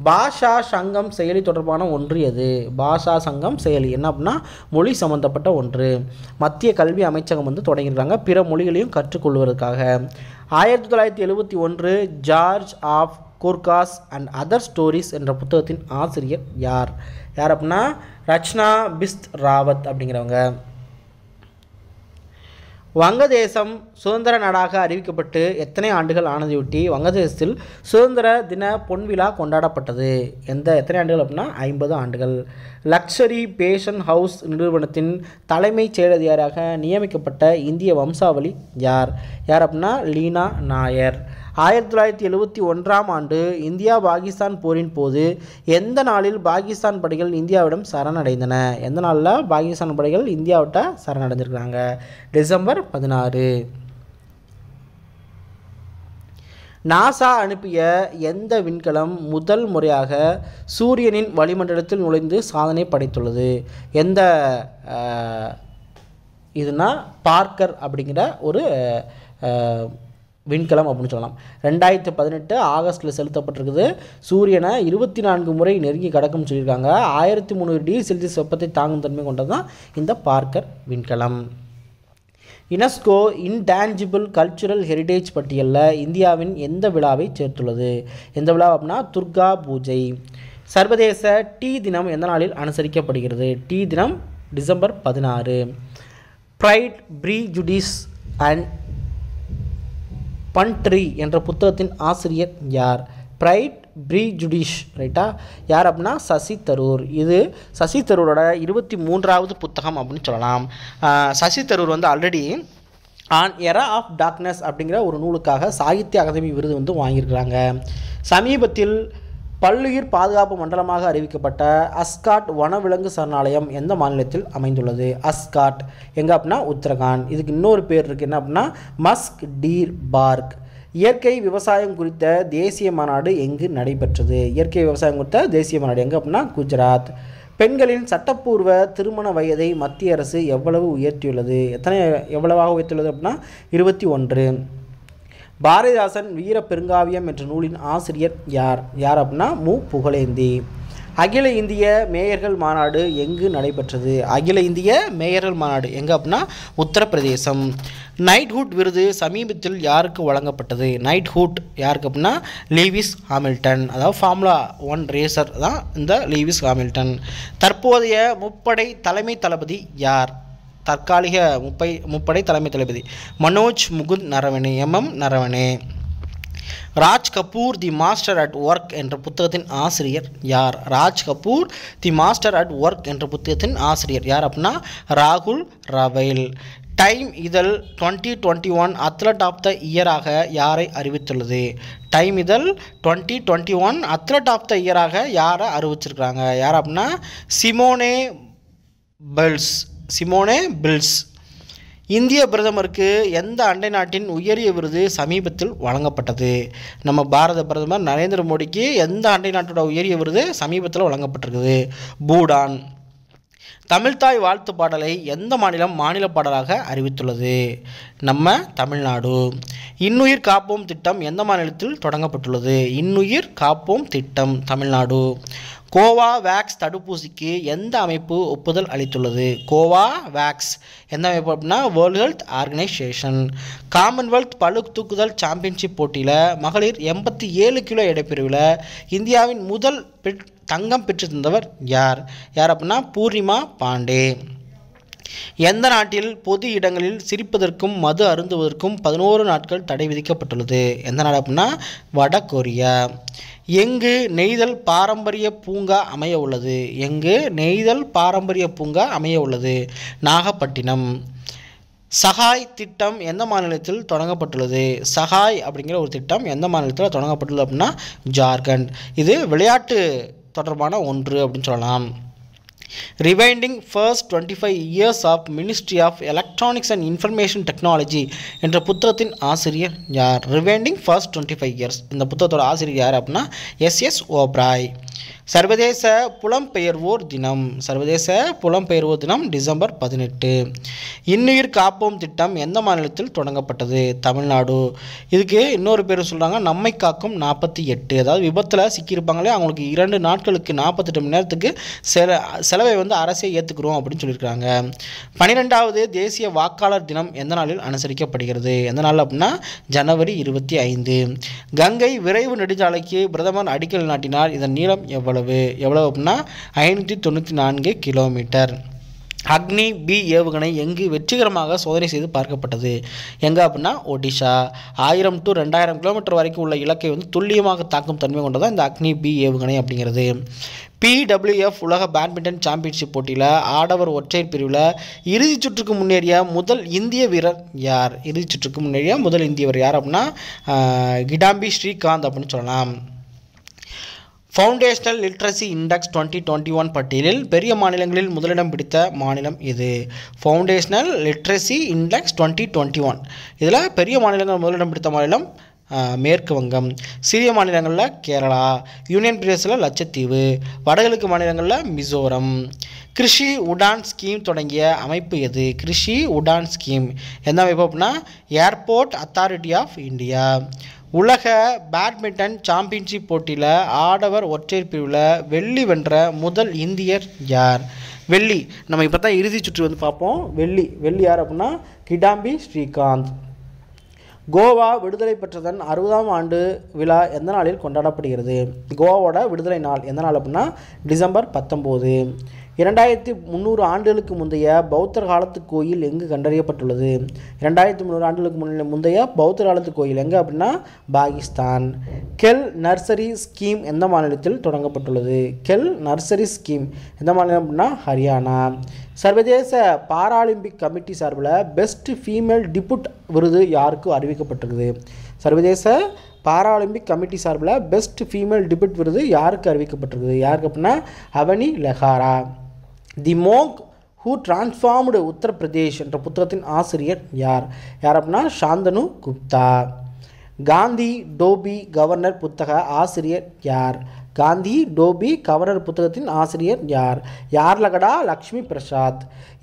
பாஷா சங்கம் செயலி தொடர்பான ஒன்று எது பாஷா சங்கம் செயலி என்ன அப்படின்னா மொழி சம்மந்தப்பட்ட ஒன்று மத்திய கல்வி அமைச்சகம் வந்து தொடங்கியிருக்காங்க பிற மொழிகளையும் கற்றுக்கொள்வதற்காக ஆயிரத்தி தொள்ளாயிரத்தி எழுபத்தி ஒன்று George of Gurkhas and other stories என்ற புத்தகத்தின் ஆசிரியர் யார் யார் அப்படின்னா ரச்சனா பிஸ்த் ராவத் அப்படிங்கிறவங்க வங்கதேசம் சுதந்திர நாடாக அறிவிக்கப்பட்டு எத்தனை ஆண்டுகள் ஆனதையொட்டி வங்கதேசத்தில் சுதந்திர தின பொன்விழா கொண்டாடப்பட்டது எந்த எத்தனை ஆண்டுகள் அப்படின்னா ஐம்பது ஆண்டுகள் லக்ஸரி பேஷன் ஹவுஸ் நிறுவனத்தின் தலைமை செயலதிகாரியாக நியமிக்கப்பட்ட இந்திய வம்சாவளி யார் யார் அப்படின்னா லீனா நாயர் ஆயிரத்தி தொள்ளாயிரத்தி எழுபத்தி ஒன்றாம் ஆண்டு இந்தியா பாகிஸ்தான் போரின் போது எந்த நாளில் பாகிஸ்தான் படைகள் இந்தியாவிடம் சரணடைந்தன எந்த நாளில் பாகிஸ்தான் படைகள் இந்தியாவிட்ட சரணடைஞ்சிருக்கிறாங்க டிசம்பர் பதினாறு நாசா அனுப்பிய எந்த விண்கலம் முதல் முறையாக சூரியனின் வளிமண்டலத்தில் நுழைந்து சாதனை படைத்துள்ளது எந்த இதுனா பார்க்கர் அப்படிங்கிற ஒரு விண்கலம் அப்படின்னு சொல்லலாம் ரெண்டாயிரத்து பதினெட்டு ஆகஸ்ட்டில் செலுத்தப்பட்டிருக்குது சூரியனை இருபத்தி நான்கு முறை நெருங்கி கிடக்கும்னு சொல்லியிருக்காங்க ஆயிரத்தி முந்நூறு டிகிரி செல்சியஸ் வெப்பத்தை தாங்கும் தன்மை கொண்டது தான் இந்த பார்க்கர் விண்கலம் யுனெஸ்கோ இன்டேஞ்சிபிள் கல்ச்சுரல் ஹெரிடேஜ் பட்டியலில் இந்தியாவின் எந்த விழாவை சேர்த்துள்ளது எந்த விழா அப்படின்னா துர்கா பூஜை சர்வதேச டீ தினம் எந்த நாளில் அனுசரிக்கப்படுகிறது டீ தினம் டிசம்பர் பதினாறு ப்ரைட் ப்ரீஜுடிஸ் அண்ட் பன்ட்ரி என்ற புத்தகத்தின் ஆசிரியர் யார் பிரைட் ப்ரீஜுடிஷ் ரைட்டா யார் அப்படின்னா சசி தரூர் இது சசி தரூரோட இருபத்தி மூன்றாவது புத்தகம் அப்படின்னு சொல்லலாம் சசி தரூர் வந்து already an era of darkness அப்படிங்கிற ஒரு நூலுக்காக சாகித்ய அகாதமி விருது வந்து வாங்கியிருக்கிறாங்க சமீபத்தில் பல்லுயிர் பாதுகாப்பு மண்டலமாக அறிவிக்கப்பட்ட அஸ்காட் வனவிலங்கு சரணாலயம் எந்த மாநிலத்தில் அமைந்துள்ளது அஸ்காட் எங்கே அப்படின்னா உத்தரகாண்ட் இதுக்கு இன்னொரு பேர் இருக்குது என்ன அப்படின்னா மஸ்க் டீர் பார்க் இயற்கை விவசாயம் குறித்த தேசிய மாநாடு எங்கு நடைபெற்றது இயற்கை விவசாயம் குறித்த தேசிய மாநாடு எங்கே அப்படின்னா குஜராத் பெண்களின் சட்டப்பூர்வ திருமண வயதை மத்திய அரசு எவ்வளவு உயர்த்தியுள்ளது எத்தனை எவ்வளவாக உயர்த்தியுள்ளது அப்படின்னா இருபத்தி ஒன்று பாரதிதாசன் வீர பெருங்காவியம் என்ற நூலின் ஆசிரியர் யார் யார் அப்படின்னா மு புகழேந்தி அகில இந்திய மேயர்கள் மாநாடு எங்கு நடைபெற்றது அகில இந்திய மேயர்கள் மாநாடு எங்கே அப்படின்னா உத்தரப்பிரதேசம் நைட்ஹுட் விருது சமீபத்தில் யாருக்கு வழங்கப்பட்டது நைட்ஹுட் யாருக்கு அப்படின்னா லீவிஸ் ஹாமில்டன் அதாவது ஃபார்முலா ஒன் ரேசர் தான் இந்த லீவிஸ் ஹாமில்டன் தற்போதைய முப்படை தலைமை தளபதி யார் தற்காலிக முப்பை முப்படை தலைமை தளபதி Manoj Mukund Naravane MM Naravane Raj Kapoor the master at work என்ற புத்தகத்தின் ஆசிரியர் யார் Raj Kapoor the master at work என்ற புத்தகத்தின் ஆசிரியர் யார் அப்படின்னா ராகுல் ரவைல் டைம் இதழ் twenty twenty one athlete of the இயராக யாரை அறிவித்துள்ளது டைம் இதழ் twenty twenty one athlete of the இயராக யாரை அறிவிச்சிருக்கிறாங்க யார் அப்படின்னா சிமோனே பெல்ஸ் சிமோனே பில்ஸ் இந்திய பிரதமருக்கு எந்த அண்டை நாட்டின் உயரிய விருது சமீபத்தில் வழங்கப்பட்டது நம்ம பாரத பிரதமர் நரேந்திர மோடிக்கு எந்த அண்டை நாட்டோட உயரிய விருது சமீபத்தில் வழங்கப்பட்டிருக்குது பூடான் தமிழ்தாய் வாழ்த்து பாடலை எந்த மாநிலம் மாநில பாடலாக அறிவித்துள்ளது நம்ம தமிழ்நாடு இன்னுயிர் காப்போம் திட்டம் எந்த மாநிலத்தில் தொடங்கப்பட்டுள்ளது இன்னுயிர் காப்போம் திட்டம் தமிழ்நாடு கோவாவேக்ஸ் தடுப்பூசிக்கு எந்த அமைப்பு ஒப்புதல் அளித்துள்ளது கோவாவேக்ஸ் எந்த அமைப்பு அப்படின்னா வேர்ல்டு ஹெல்த் ஆர்கனைசேஷன் காமன்வெல்த் பழு தூக்குதல் சாம்பியன்ஷிப் போட்டியில் மகளிர் எண்பத்தி ஏழு கிலோ இடைப்பிரிவில் இந்தியாவின் முதல் தங்கம் பெற்றிருந்தவர் யார் யார் அப்படின்னா பூர்ணிமா பாண்டே எந்த நாட்டில் பொது இடங்களில் சிரிப்பதற்கும் மது அருந்துவதற்கும் பதினோரு நாட்கள் தடை விதிக்கப்பட்டுள்ளது எந்த நாடு அப்படின்னா வட கொரியா எங்கு நெய்தல் பாரம்பரிய பூங்கா அமைய உள்ளது எங்கு நெய்தல் பாரம்பரிய பூங்கா அமைய உள்ளது நாகப்பட்டினம் சகாய் திட்டம் எந்த மாநிலத்தில் தொடங்கப்பட்டுள்ளது சகாய் அப்படிங்கிற ஒரு திட்டம் எந்த மாநிலத்தில் தொடங்கப்பட்டுள்ளது அப்படின்னா ஜார்க்கண்ட் இது விளையாட்டு தொடர்பான ஒன்று அப்படின்னு சொல்லலாம் rewinding first twenty five years of ministry of electronics and information technology என்ற புத்தகத்தின் ஆசிரியர் யார் rewinding first twenty five years இந்த புத்தகத்தோட ஆசிரியர் யார் அப்படின்னா எஸ் எஸ் ஓப்ராய் சர்வதேச புலம்பெயர்வோர் தினம் சர்வதேச புலம்பெயர்வோர் தினம் டிசம்பர் பதினெட்டு இன்னுயிர் காப்போம் திட்டம் எந்த மாநிலத்தில் தொடங்கப்பட்டது தமிழ்நாடு இதுக்கு இன்னொரு பேர் சொல்கிறாங்க நம்மை காக்கும் நாற்பத்தி எட்டு அதாவது விபத்தில் சிக்கியிருப்பாங்களே அவங்களுக்கு இரண்டு நாட்களுக்கு நாற்பத்தெட்டு மணி நேரத்துக்கு செல செலவை வந்து அரசே ஏற்றுக்கிறோம் அப்படின்னு சொல்லியிருக்காங்க பன்னிரெண்டாவது தேசிய வாக்காளர் தினம் எந்த நாளில் அனுசரிக்கப்படுகிறது எந்த நாள் அப்படின்னா ஜனவரி இருபத்தி ஐந்து கங்கை விரைவு நெடுஞ்சாலைக்கு பிரதமர் அடிக்கல் நாட்டினார் இதன் நீளம் எவ்வளவு எவ்வளவு அப்படின்னா ஐநூற்றி தொண்ணூற்றி நான்கு கிலோமீட்டர் அக்னி பி ஏவுகணை எங்கு வெற்றிகரமாக சோதனை செய்து பார்க்கப்பட்டது எங்கே அப்படின்னா ஒடிஷா ஆயிரம் டு ரெண்டாயிரம் கிலோமீட்டர் வரைக்கும் உள்ள இலக்கை வந்து துல்லியமாக தாக்கும் தன்மை கொண்டதாக இந்த அக்னி பி ஏவுகணை அப்படிங்கிறது பிடபிள்யூஎஃப் உலக பேட்மிண்டன் சாம்பியன்ஷிப் போட்டியில் ஆடவர் ஒற்றையர் பிரிவில் இறுதிச் சுற்றுக்கு முன்னேறிய முதல் இந்திய வீரர் யார் இறுதி சுற்றுக்கு முன்னேறிய முதல் இந்திய வீரர் யார் அப்படின்னா கிடாம்பி ஸ்ரீகாந்த் அப்படின்னு சொல்லலாம் foundational literacy index twenty twenty one பட்டியலில் பெரிய மாநிலங்களில் முதலிடம் பிடித்த மாநிலம் இது foundational literacy index twenty twenty one இதில் பெரிய மாநிலங்கள் முதலிடம் பிடித்த மாநிலம் மேற்கு வங்கம் சிறிய மாநிலங்களில் கேரளா யூனியன் பிரதேசத்தில் லட்சத்தீவு வடகிழக்கு மாநிலங்களில் மிசோரம் கிருஷி உடான் ஸ்கீம் தொடங்கிய அமைப்பு எது கிருஷி உடான் ஸ்கீம் எந்த அமைப்பு அப்படின்னா ஏர்போர்ட் அத்தாரிட்டி ஆஃப் இந்தியா உலக பேட்மிண்டன் சாம்பியன்ஷிப் போட்டியில் ஆடவர் ஒற்றையர் பிரிவில் வெள்ளி வென்ற முதல் இந்தியர் யார் வெள்ளி நம்ம இப்போ தான் இறுதி சுற்று வந்து பார்ப்போம் வெள்ளி வெள்ளி யார் அப்படின்னா கிடாம்பி ஸ்ரீகாந்த் கோவா விடுதலை பெற்றதன் அறுபதாம் ஆண்டு விழா எந்த நாளில் கொண்டாடப்படுகிறது கோவாவோட விடுதலை நாள் எந்த நாள் அப்படின்னா டிசம்பர் பத்தொம்போது இரண்டாயிரத்தி முந்நூறு ஆண்டுகளுக்கு முந்தைய பௌத்தர் காலத்து கோயில் எங்கு கண்டறியப்பட்டுள்ளது இரண்டாயிரத்தி முந்நூறு ஆண்டுகளுக்கு முன்ன முந்தைய பௌத்தர் காலத்து கோயில் எங்கே அப்படின்னா பாகிஸ்தான் கெல் நர்சரி ஸ்கீம் எந்த மாநிலத்தில் தொடங்கப்பட்டுள்ளது கெல் நர்சரி ஸ்கீம் எந்த மாநிலம் அப்படின்னா ஹரியானா சர்வதேச பாராலிம்பிக் கமிட்டி சார்பில் பெஸ்ட் ஃபீமேல் டிபுட் விருது யாருக்கு அறிவிக்கப்பட்டிருக்குது சர்வதேச பாராலிம்பிக் கமிட்டி சார்பில் பெஸ்ட் ஃபீமேல் டிபிட் விருது யாருக்கு அறிவிக்கப்பட்டிருக்குது யாருக்கு அப்படின்னா அவனி லெஹாரா the monk who transformed Uttar Pradesh என்ற புத்தகத்தின் ஆசிரியர் யார் யார் அப்படின்னா சாந்தனு குப்தா காந்தி டோபி கவர்னர் புத்தக ஆசிரியர் யார் காந்தி டோபி கவர்னர் புத்தகத்தின் ஆசிரியர் யார் யார் லகடா லக்ஷ்மி பிரசாத்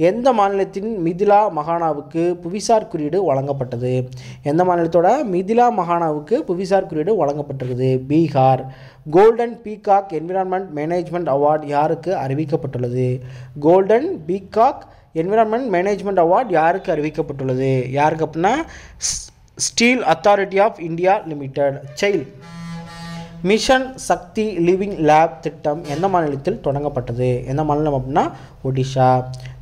எந்த மாநிலத்தின் மிதிலா மகானாவுக்கு புவிசார் குறியீடு வழங்கப்பட்டது எந்த மாநிலத்தோட மிதிலா மகானாவுக்கு புவிசார் குறியீடு வழங்கப்பட்டிருக்குது Bihar golden peacock environment management award யாருக்கு அறிவிக்கப்பட்டுள்ளது golden peacock environment management award யாருக்கு அறிவிக்கப்பட்டுள்ளது யாருக்கு அப்படின்னா steel authority of India limited SAIL mission Shakti living lab திட்டம் எந்த மாநிலத்தில் தொடங்கப்பட்டது எந்த மாநிலம் அப்படின்னா ஒடிஷா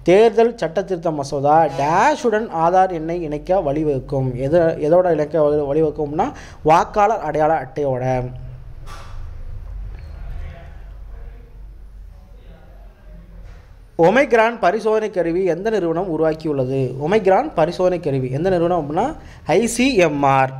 தேர்தல் சட்ட திருத்த மசோதா டேஷுடன் ஆதார் எண்ணை இணைக்க வழிவகுக்கும் எது எதோட இணைக்க வழிவகுக்கும்னா வாக்காளர் அடையாள அட்டையோட ஒமைக்ரான் பரிசோதனை கருவி எந்த நிறுவனம் உருவாக்கியுள்ளது ஒமைக்ரான் பரிசோதனை கருவி எந்த நிறுவனம் அப்படின்னா ஐசிஎம்ஆர்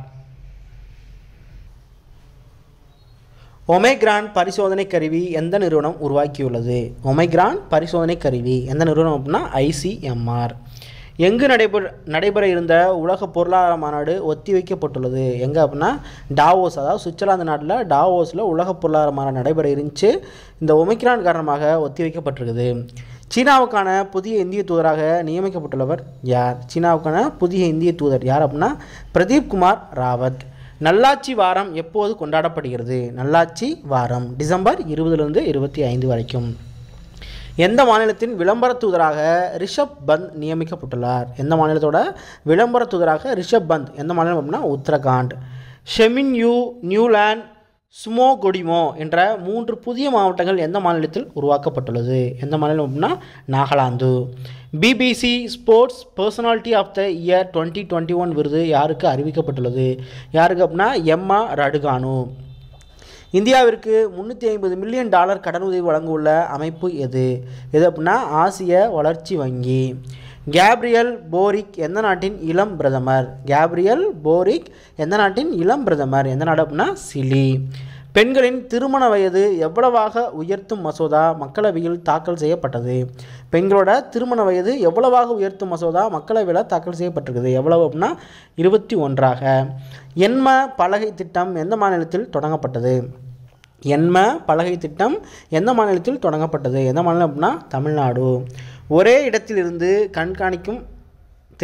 ஒமேக்ரான் பரிசோதனை கருவி எந்த நிறுவனம் உருவாக்கியுள்ளது ஒமேக்ரான் பரிசோதனை கருவி எந்த நிறுவனம் அப்படின்னா ஐசிஎம்ஆர் எங்கு நடைபெற நடைபெற இருந்த உலக பொருளாதார மாநாடு ஒத்தி வைக்கப்பட்டுள்ளது எங்கே அப்படின்னா டாவோஸ் அதாவது சுவிட்சர்லாந்து நாட்டில் டாவோஸில் உலக பொருளாதார மாநாடு நடைபெற இருந்துச்சு இந்த ஒமிக்ரான் காரணமாக ஒத்தி வைக்கப்பட்டிருக்குது சீனாவுக்கான புதிய இந்திய தூதராக நியமிக்கப்பட்டுள்ளவர் யார் சீனாவுக்கான புதிய இந்திய தூதர் யார் அப்படின்னா பிரதீப் குமார் ராவத் நல்லாட்சி வாரம் எப்போது கொண்டாடப்படுகிறது நல்லாட்சி வாரம் டிசம்பர் இருபதுலேருந்து இருபத்தி ஐந்து வரைக்கும் எந்த மாநிலத்தின் விளம்பர தூதராக ரிஷப் பந்த் நியமிக்கப்பட்டுள்ளார் எந்த மாநிலத்தோட விளம்பர தூதராக ரிஷப் பந்த் எந்த மாநிலம் அப்படின்னா உத்தரகாண்ட் ஷெமின்யூ நியூலாண்ட் சுமோ கொடிமோ என்ற மூன்று புதிய மாவட்டங்கள் எந்த மாநிலத்தில் உருவாக்கப்பட்டுள்ளது எந்த மாநிலம் அப்படின்னா Nagaland BBC sports personality of the year twenty twenty one விருது யாருக்கு அறிவிக்கப்பட்டுள்ளது யாருக்கு அப்படின்னா எம்மா ரடுகானு இந்தியாவிற்கு முந்நூற்றி ஐம்பது மில்லியன் டாலர் கடனுதவி வழங்குள்ள அமைப்பு எது எது அப்படின்னா ஆசிய வளர்ச்சி வங்கி கேப்ரியல் போரிக் எந்த நாட்டின் இளம் பிரதமர் கேப்ரியல் போரிக் எந்த நாட்டின் இளம் பிரதமர் எந்த நாடு அப்படின்னா சிலி பெண்களின் திருமண வயது எவ்வளவாக உயர்த்தும் மசோதா மக்களவையில் தாக்கல் செய்யப்பட்டது பெண்களோட திருமண வயது எவ்வளவாக உயர்த்தும் மசோதா மக்களவையில் தாக்கல் செய்யப்பட்டிருக்குது எவ்வளவு அப்படின்னா இருபத்தி ஒன்றாக எண்ம பலகை திட்டம் எந்த மாநிலத்தில் தொடங்கப்பட்டது எண்ம பலகை திட்டம் எந்த மாநிலத்தில் தொடங்கப்பட்டது எந்த மாநிலம் அப்படின்னா தமிழ்நாடு ஒரே இடத்திலிருந்து கண்காணிக்கும்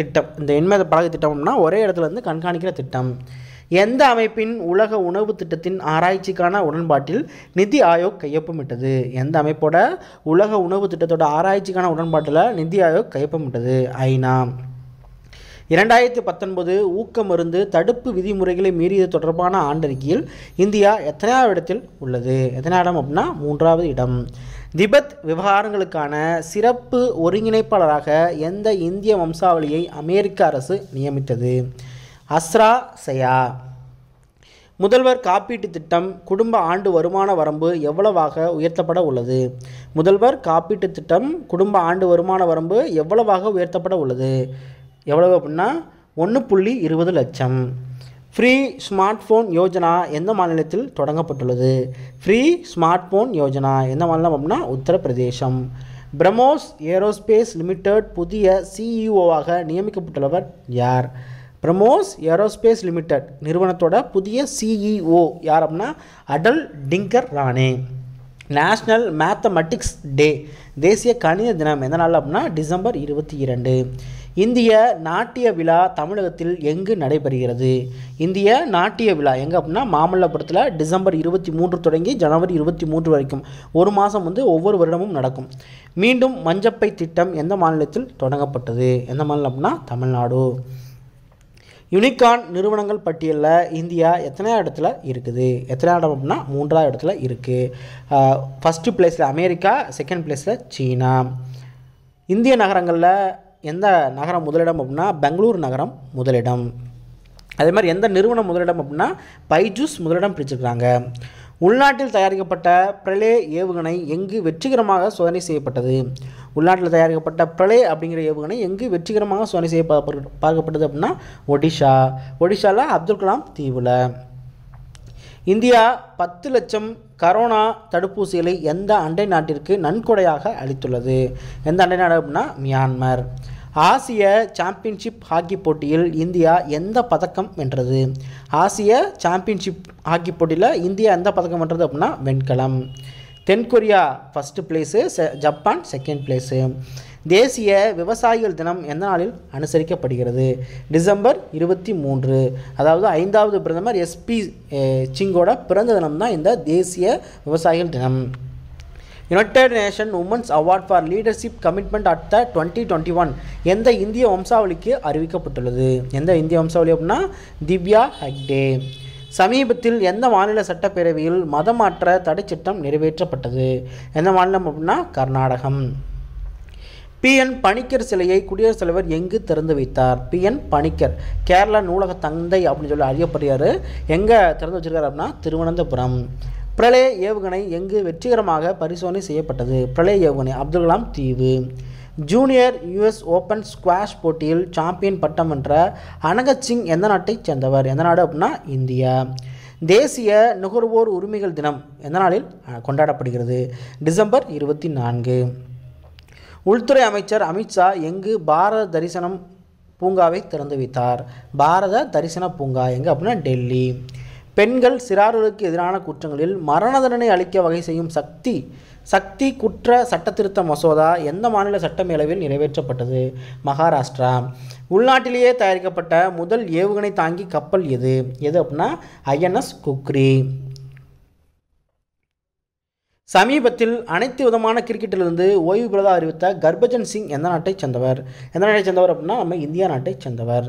திட்டம் இந்த எண்ம பலகை திட்டம் அப்படின்னா ஒரே இடத்துல இருந்து கண்காணிக்கிற திட்டம் எந்த அமைப்பின் உலக உணவு திட்டத்தின் ஆராய்ச்சிக்கான உடன்பாட்டில் நிதி ஆயோக் கையொப்பமிட்டது எந்த அமைப்போட உலக உணவு திட்டத்தோட ஆராய்ச்சிக்கான உடன்பாட்டில் நிதி ஆயோக் கையொப்பமிட்டது ஐநா இரண்டாயிரத்தி பத்தொன்பது ஊக்க மருந்து தடுப்பு விதிமுறைகளை மீறியது தொடர்பான ஆண்டறிக்கையில் இந்தியா எத்தனையாவது இடத்தில் உள்ளது எத்தனை இடம் அப்படின்னா மூன்றாவது இடம் திபெத் விவகாரங்களுக்கான சிறப்பு ஒருங்கிணைப்பாளராக எந்த இந்திய வம்சாவளியை அமெரிக்க அரசு நியமித்தது அஸ்ரா சயா முதல்வர் காப்பீட்டுத் திட்டம் குடும்ப ஆண்டு வருமான வரம்பு எவ்வளவாக உயர்த்தப்பட உள்ளது முதல்வர் காப்பீட்டுத் திட்டம் குடும்ப ஆண்டு வருமான வரம்பு எவ்வளவாக உயர்த்தப்பட உள்ளது எவ்வளவு அப்படின்னா ஒன்று புள்ளி இருபது லட்சம் ஃப்ரீ ஸ்மார்ட் ஃபோன் யோஜனா எந்த மாநிலத்தில் தொடங்கப்பட்டுள்ளது ஃப்ரீ ஸ்மார்ட் ஃபோன் யோஜனா எந்த மாநிலம் அப்படின்னா உத்தரப்பிரதேசம் பிரமோஸ் ஏரோஸ்பேஸ் லிமிடெட் புதிய சிஇஓவாக e நியமிக்கப்பட்டுள்ளவர் யார் பிரமோஸ் ஏரோஸ்பேஸ் லிமிடெட் நிறுவனத்தோட புதிய சிஇஓ e யார் அப்படின்னா Atal Dinkar Rane national mathematics day தேசிய கணித தினம் எந்த நாள் அப்படின்னா டிசம்பர் இருபத்தி இரண்டு இந்திய நாட்டிய விழா தமிழகத்தில் எங்கு நடைபெறுகிறது இந்திய நாட்டிய விழா எங்கே அப்படின்னா மாமல்லபுரத்தில் டிசம்பர் இருபத்தி மூன்று தொடங்கி ஜனவரி இருபத்தி மூன்று வரைக்கும் ஒரு மாதம் வந்து ஒவ்வொரு வருடமும் நடக்கும் மீண்டும் மஞ்சப்பை திட்டம் எந்த மாநிலத்தில் தொடங்கப்பட்டது எந்த மாநிலம் அப்படின்னா தமிழ்நாடு யூனிகான் நிறுவனங்கள் பட்டியலில் இந்தியா எத்தனையா இடத்துல இருக்குது எத்தனையா இடம் அப்படின்னா மூன்றாவது இடத்துல இருக்குது ஃபஸ்ட்டு பிளேஸில் அமெரிக்கா செகண்ட் பிளேஸில் சீனா இந்திய நகரங்களில் எந்த நகரம் முதலிடம் அப்படின்னா பெங்களூர் நகரம் முதலிடம் அதே மாதிரி எந்த நிறுவனம் முதலிடம் அப்படின்னா பைஜூஸ் முதலிடம் பிடிச்சிருக்கிறாங்க உள்நாட்டில் தயாரிக்கப்பட்ட பிரலே ஏவுகணை எங்கு வெற்றிகரமாக சோதனை செய்யப்பட்டது உள்நாட்டில் தயாரிக்கப்பட்ட பிரளே அப்படிங்கிற ஏவுகணை எங்கு வெற்றிகரமாக சோதனை செய்ய பார்க்கப்பட்டது அப்படின்னா ஒடிஷா ஒடிஷாவில் அப்துல் கலாம் தீவில் இந்தியா பத்து லட்சம் கரோனா தடுப்பூசிகளை எந்த அண்டை நாட்டிற்கு நன்கொடையாக அளித்துள்ளது எந்த அண்டை நாடு அப்படின்னா மியான்மர் ஆசிய சாம்பியன்ஷிப் ஹாக்கி போட்டியில் இந்தியா எந்த பதக்கம் வென்றது ஆசிய சாம்பியன்ஷிப் ஹாக்கி போட்டியில் இந்தியா எந்த பதக்கம் வென்றது அப்படின்னா வெண்கலம் தென்கொரியா first place Japan second place தேசிய விவசாயிகள் தினம் எந்த நாளில் அனுசரிக்கப்படுகிறது டிசம்பர் இருபத்தி மூன்று அதாவது ஐந்தாவது பிரதமர் எஸ்பி சிங்கோட பிறந்த தினம் தான் இந்த தேசிய விவசாயிகள் தினம் united nation women's award for leadership commitment at the twenty twenty one எந்த இந்திய வம்சாவளிக்கு அறிவிக்கப்பட்டுள்ளது எந்த இந்திய வம்சாவளி அப்படின்னா திவ்யா ஹெக்டே சமீபத்தில் எந்த மாநில சட்டப்பேரவையில் மதமாற்ற தடை சட்டம் நிறைவேற்றப்பட்டது எந்த மாநிலம் அப்படின்னா கர்நாடகம் பி என் பணிக்கர் சிலையை குடியரசுத் தலைவர் எங்கு திறந்து வைத்தார் பி என் பணிக்கர் கேரளா நூலக தந்தை அப்படின்னு சொல்லி அறியப்படுகிறார் எங்கே திறந்து வச்சிருக்காரு அப்படின்னா திருவனந்தபுரம் பிரளய ஏவுகணை எங்கு வெற்றிகரமாக பரிசோதனை செய்யப்பட்டது பிரளய ஏவுகணை அப்துல் கலாம் தீவு ஜூனியர் யுஎஸ் ஓப்பன் ஸ்குவாஷ் போட்டியில் சாம்பியன் பட்டம் வென்ற அனகத் சிங் எந்த நாட்டைச் சேர்ந்தவர் எந்த நாடு அப்படின்னா இந்தியா தேசிய நுகர்வோர் உரிமைகள் தினம் எந்த நாளில் கொண்டாடப்படுகிறது டிசம்பர் இருபத்தி நான்கு உள்துறை அமைச்சர் அமித்ஷா எங்கு பாரத தரிசனம் பூங்காவை திறந்து வைத்தார் பாரத தரிசன பூங்கா எங்கே அப்படின்னா டெல்லி பெண்கள் சிறார்களுக்கு எதிரான குற்றங்களில் மரண தண்டனை அளிக்க வகை செய்யும் சக்தி சக்தி குற்ற சட்டத்திருத்த மசோதா எந்த மாநில சட்டமேளவில் நிறைவேற்றப்பட்டது மகாராஷ்டிரா உள்நாட்டிலேயே தயாரிக்கப்பட்ட முதல் ஏவுகணை தாங்கி கப்பல் எது எது அப்படின்னா ஐஎன்எஸ் குக்ரி சமீபத்தில் அனைத்து விதமான கிரிக்கெட்டிலிருந்து ஓய்வு பெறதாக அறிவித்த கர்பஜன் சிங் எந்த நாட்டை சேர்ந்தவர் எந்த நாட்டை சேர்ந்தவர் அப்படின்னா நம்ம இந்தியா நாட்டை சேர்ந்தவர்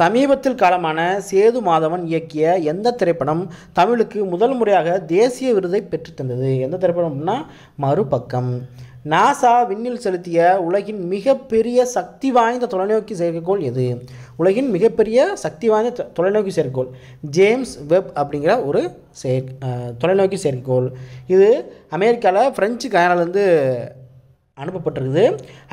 சமீபத்தில் காலமான சேது மாதவன் இயக்கிய எந்த திரைப்படம் தமிழுக்கு முதல் முறையாக தேசிய விருதை பெற்றுத்தந்தது எந்த திரைப்படம் அப்படின்னா மறுபக்கம் நாசா விண்ணில் செலுத்திய உலகின் மிகப்பெரிய சக்தி வாய்ந்த தொலைநோக்கி செயற்கைக்கோள் எது உலகின் மிகப்பெரிய சக்தி வாய்ந்த தொலைநோக்கி செயற்கைக்கோள் ஜேம்ஸ் வெப் அப்படிங்கிற ஒரு செயற் தொலைநோக்கி செயற்கைக்கோள் இது அமெரிக்காவில் ஃப்ரெஞ்சு கயானாலேருந்து அனுப்பப்பட்டிருக்குது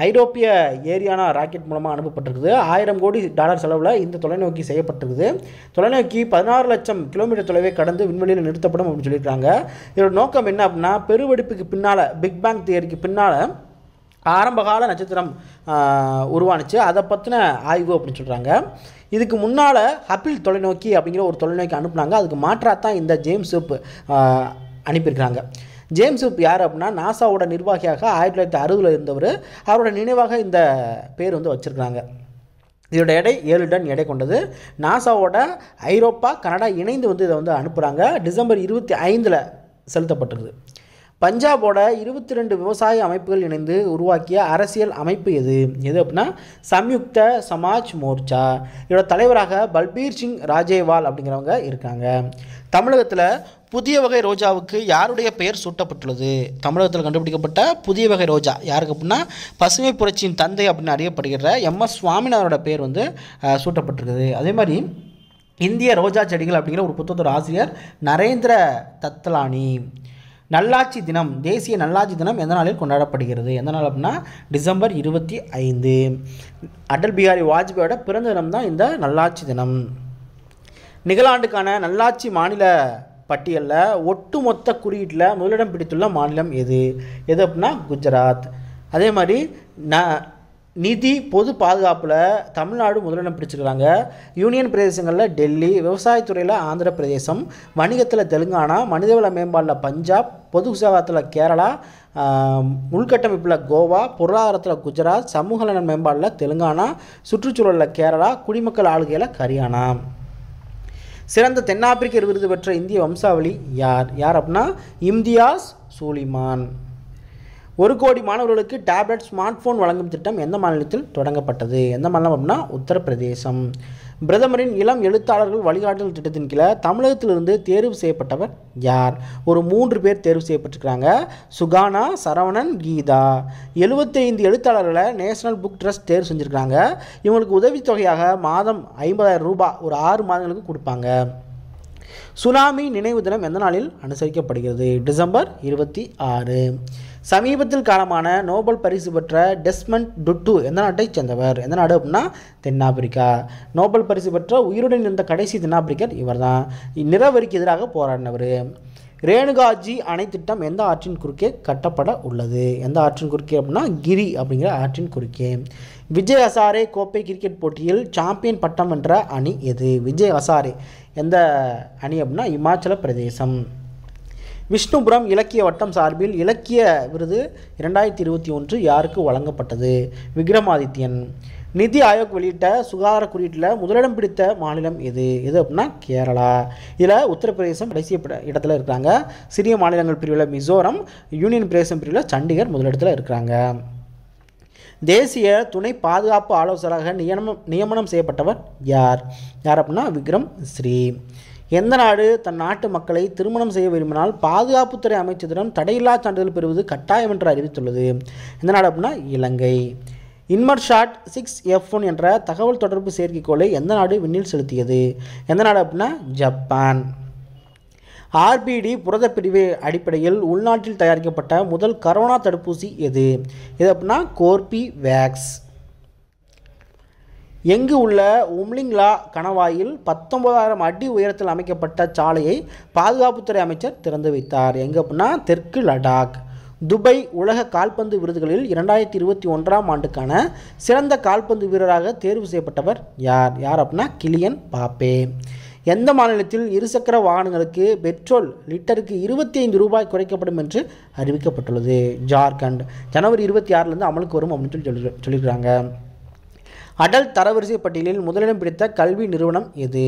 ஐரோப்பிய ஏரியானா ராக்கெட் மூலமாக அனுப்பப்பட்டிருக்குது ஆயிரம் கோடி டாலர் செலவில் இந்த தொலைநோக்கி செய்யப்பட்டிருக்குது தொலைநோக்கி பதினாறு லட்சம் கிலோமீட்டர் தொலைவை கடந்து விண்வெளியில் நிறுத்தப்படும் அப்படின்னு சொல்லியிருக்காங்க இதோட நோக்கம் என்ன அப்படின்னா பெருவெடிப்புக்கு பின்னால் பிக் பேங் தியரிக்கு பின்னால் ஆரம்பகால நட்சத்திரம் உருவானுச்சு அதை பற்றின ஆய்வு அப்படின்னு சொல்கிறாங்க இதுக்கு முன்னால் ஹப்பிள் தொலைநோக்கி அப்படிங்கிற ஒரு தொலைநோக்கி அனுப்புனாங்க அதுக்கு மாற்றாக தான் இந்த ஜேம்ஸ் அனுப்பியிருக்கிறாங்க ஜேம்ஸ் உப் யார் அப்படின்னா நாசாவோட நிர்வாகியாக ஆயிரத்தி தொள்ளாயிரத்தி அறுபதில் இருந்தவர் அவரோட நினைவாக இந்த பேர் வந்து வச்சுருக்காங்க இதோட எடை ஏழு டன் எடை கொண்டது நாசாவோட ஐரோப்பா கனடா இணைந்து வந்து இதை வந்து அனுப்புகிறாங்க டிசம்பர் இருபத்தி ஐந்தில் செலுத்தப்பட்டிருது பஞ்சாபோட இருபத்தி ரெண்டு விவசாய அமைப்புகள் இணைந்து உருவாக்கிய அரசியல் அமைப்பு எது எது அப்படின்னா சம்யுக்த சமாஜ் மோர்ச்சா இதோட தலைவராக பல்பீர் சிங் ராஜேவால் அப்படிங்கிறவங்க இருக்காங்க தமிழகத்தில் புதிய வகை ரோஜாவுக்கு யாருடைய பெயர் சூட்டப்பட்டுள்ளது தமிழகத்தில் கண்டுபிடிக்கப்பட்ட புதிய வகை ரோஜா யாருக்கு அப்படின்னா பசுமை புரட்சியின் தந்தை அப்படின்னு அறியப்படுகிற எம் எஸ் சுவாமிநாதனோட பெயர் வந்து சூட்டப்பட்டிருக்குது அதே மாதிரி இந்திய ரோஜா செடிகள் அப்படிங்கிற ஒரு புத்தகத்தோட ஆசிரியர் நரேந்திர தத்தலானி நல்லாட்சி தினம் தேசிய நல்லாட்சி தினம் எந்த நாளில் கொண்டாடப்படுகிறது எந்த நாள் அப்படின்னா டிசம்பர் இருபத்தி ஐந்து அடல் பிஹாரி வாஜ்பாயோட பிறந்த தினம் தான் இந்த நல்லாட்சி தினம் நிகழாண்டுக்கான நல்லாட்சி மாநில பட்டியலில் ஒட்டுமொத்த குறியீட்டில் முதலிடம் பிடித்துள்ள மாநிலம் எது எது அப்படின்னா குஜராத் அதே மாதிரி ந நிதி பொது பாதுகாப்பில் தமிழ்நாடு முதலிடம் பிடிச்சிருக்கிறாங்க யூனியன் பிரதேசங்களில் டெல்லி விவசாயத்துறையில் ஆந்திர பிரதேசம் வணிகத்தில் தெலுங்கானா மனிதவள மேம்பாட்டில் பஞ்சாப் பொது விவகாரத்தில் கேரளா உள்கட்டமைப்பில் கோவா பொருளாதாரத்தில் குஜராத் சமூக நலன் மேம்பாட்டில் தெலுங்கானா சுற்றுச்சூழலில் கேரளா குடிமக்கள் ஆளுகையில் ஹரியானா சிறந்த தென்னாப்பிரிக்கர் விருது பெற்ற இந்திய வம்சாவளி யார் யார் அப்படின்னா இம்தியாஸ் சூலிமான் ஒரு கோடி மாணவர்களுக்கு டேப்லெட் ஸ்மார்ட் ஃபோன் வழங்கும் திட்டம் எந்த மாநிலத்தில் தொடங்கப்பட்டது எந்த மாநிலம் அப்படின்னா உத்தரப்பிரதேசம் பிரதமரின் இளம் எழுத்தாளர்கள் வழிகாட்டல் திட்டத்தின் கீழே தமிழகத்திலிருந்து தேர்வு செய்யப்பட்டவர் யார் ஒரு மூன்று பேர் தேர்வு செய்யப்பட்டிருக்கிறாங்க சுகானா சரவணன் கீதா எழுபத்தைந்து எழுத்தாளர்களை நேஷனல் புக் ட்ரஸ்ட் தேர்வு செஞ்சுருக்கிறாங்க இவங்களுக்கு உதவித்தொகையாக மாதம் ஐம்பதாயிரம் ரூபாய் ஒரு ஆறு மாதங்களுக்கு கொடுப்பாங்க சுனாமி நினைவு தினம் எந்த நாளில் அனுசரிக்கப்படுகிறது டிசம்பர் இருபத்தி ஆறு சமீபத்தில் காலமான நோபல் பரிசு பெற்ற டெஸ்மண்ட் டுட்டு எந்த நாட்டை சேர்ந்தவர் எந்த நாடு அப்படின்னா தென்னாப்பிரிக்கா நோபல் பரிசு பெற்ற உயிருடன் இருந்த கடைசி தென்னாப்பிரிக்கர் இவர் தான் நிறவரிக்கு எதிராக போராடினவர் ரேணுகாஜி அணை திட்டம் எந்த ஆற்றின் குறுக்கே கட்டப்பட உள்ளது எந்த ஆற்றின் குறுக்கே அப்படின்னா கிரி அப்படிங்கிற ஆற்றின் குறுக்கே விஜய் ஹசாரே கோப்பை கிரிக்கெட் போட்டியில் சாம்பியன் பட்டம் வென்ற அணி எது விஜய் ஹசாரே எந்த அணி அப்படின்னா இமாச்சல பிரதேசம் விஷ்ணுபுரம் இலக்கிய வட்டம் சார்பில் இலக்கிய விருது இரண்டாயிரத்தி இருபத்தி ஒன்று யாருக்கு வழங்கப்பட்டது விக்ரமாதித்யன் நிதி ஆயோக் வெளியிட்ட சுகாதார குறியீட்டில் முதலிடம் பிடித்த மாநிலம் எது எது அப்படின்னா கேரளா இதில் உத்தரப்பிரதேசம் கடைசி இடத்துல இருக்கிறாங்க சிறிய மாநிலங்கள் பிரிவில் மிசோரம் யூனியன் பிரதேசம் பிரிவில் சண்டிகர் முதலிடத்தில் இருக்கிறாங்க தேசிய துணை பாதுகாப்பு ஆலோசகராக நியமனம் நியமனம் செய்யப்பட்டவர் யார் யார் அப்படின்னா விக்ரம் ஸ்ரீ எந்த நாடு தன் நாட்டு மக்களை திருமணம் செய்ய விரும்பினால் பாதுகாப்புத்துறை அமைச்சரிடம் தடையில்லா சான்றிதழ் பெறுவது கட்டாயம் என்று அறிவித்துள்ளது எந்த நாடு அப்படின்னா Ilangai Inmarsat six F one என்ற தகவல் தொடர்பு செயற்கைக்கோளை எந்த நாடு விண்ணில் செலுத்தியது எந்த நாடு அப்படின்னா ஜப்பான் ஆர்பிடி புரத பிரிவு அடிப்படையில் உள்நாட்டில் தயாரிக்கப்பட்ட முதல் கரோனா தடுப்பூசி எது எது அப்படின்னா கோர்பி வேக்ஸ் எங்கு உள்ள உம்லிங்லா கணவாயில் பத்தொன்பதாயிரம் அடி உயரத்தில் அமைக்கப்பட்ட சாலையை பாதுகாப்புத்துறை அமைச்சர் திறந்து வைத்தார் எங்கே அப்படின்னா தெற்கு லடாக் துபை உலக கால்பந்து விருதுகளில் இரண்டாயிரத்தி இருபத்தி ஒன்றாம் ஆண்டுக்கான சிறந்த கால்பந்து வீரராக தேர்வு செய்யப்பட்டவர் யார் யார் அப்படின்னா கிளியன் பாப்பே எந்த மாநிலத்தில் இருசக்கர வாகனங்களுக்கு பெட்ரோல் லிட்டருக்கு இருபத்தி ஐந்து ரூபாய் குறைக்கப்படும் என்று அறிவிக்கப்பட்டுள்ளது ஜார்க்கண்ட் ஜனவரி இருபத்தி ஆறுலேருந்து அமலுக்கு வரும் அப்படின்னு சொல்லி சொல்லி சொல்லியிருக்கிறாங்க அடல் தரவரிசை பட்டியலில் முதலிடம் பிடித்த கல்வி நிறுவனம் எது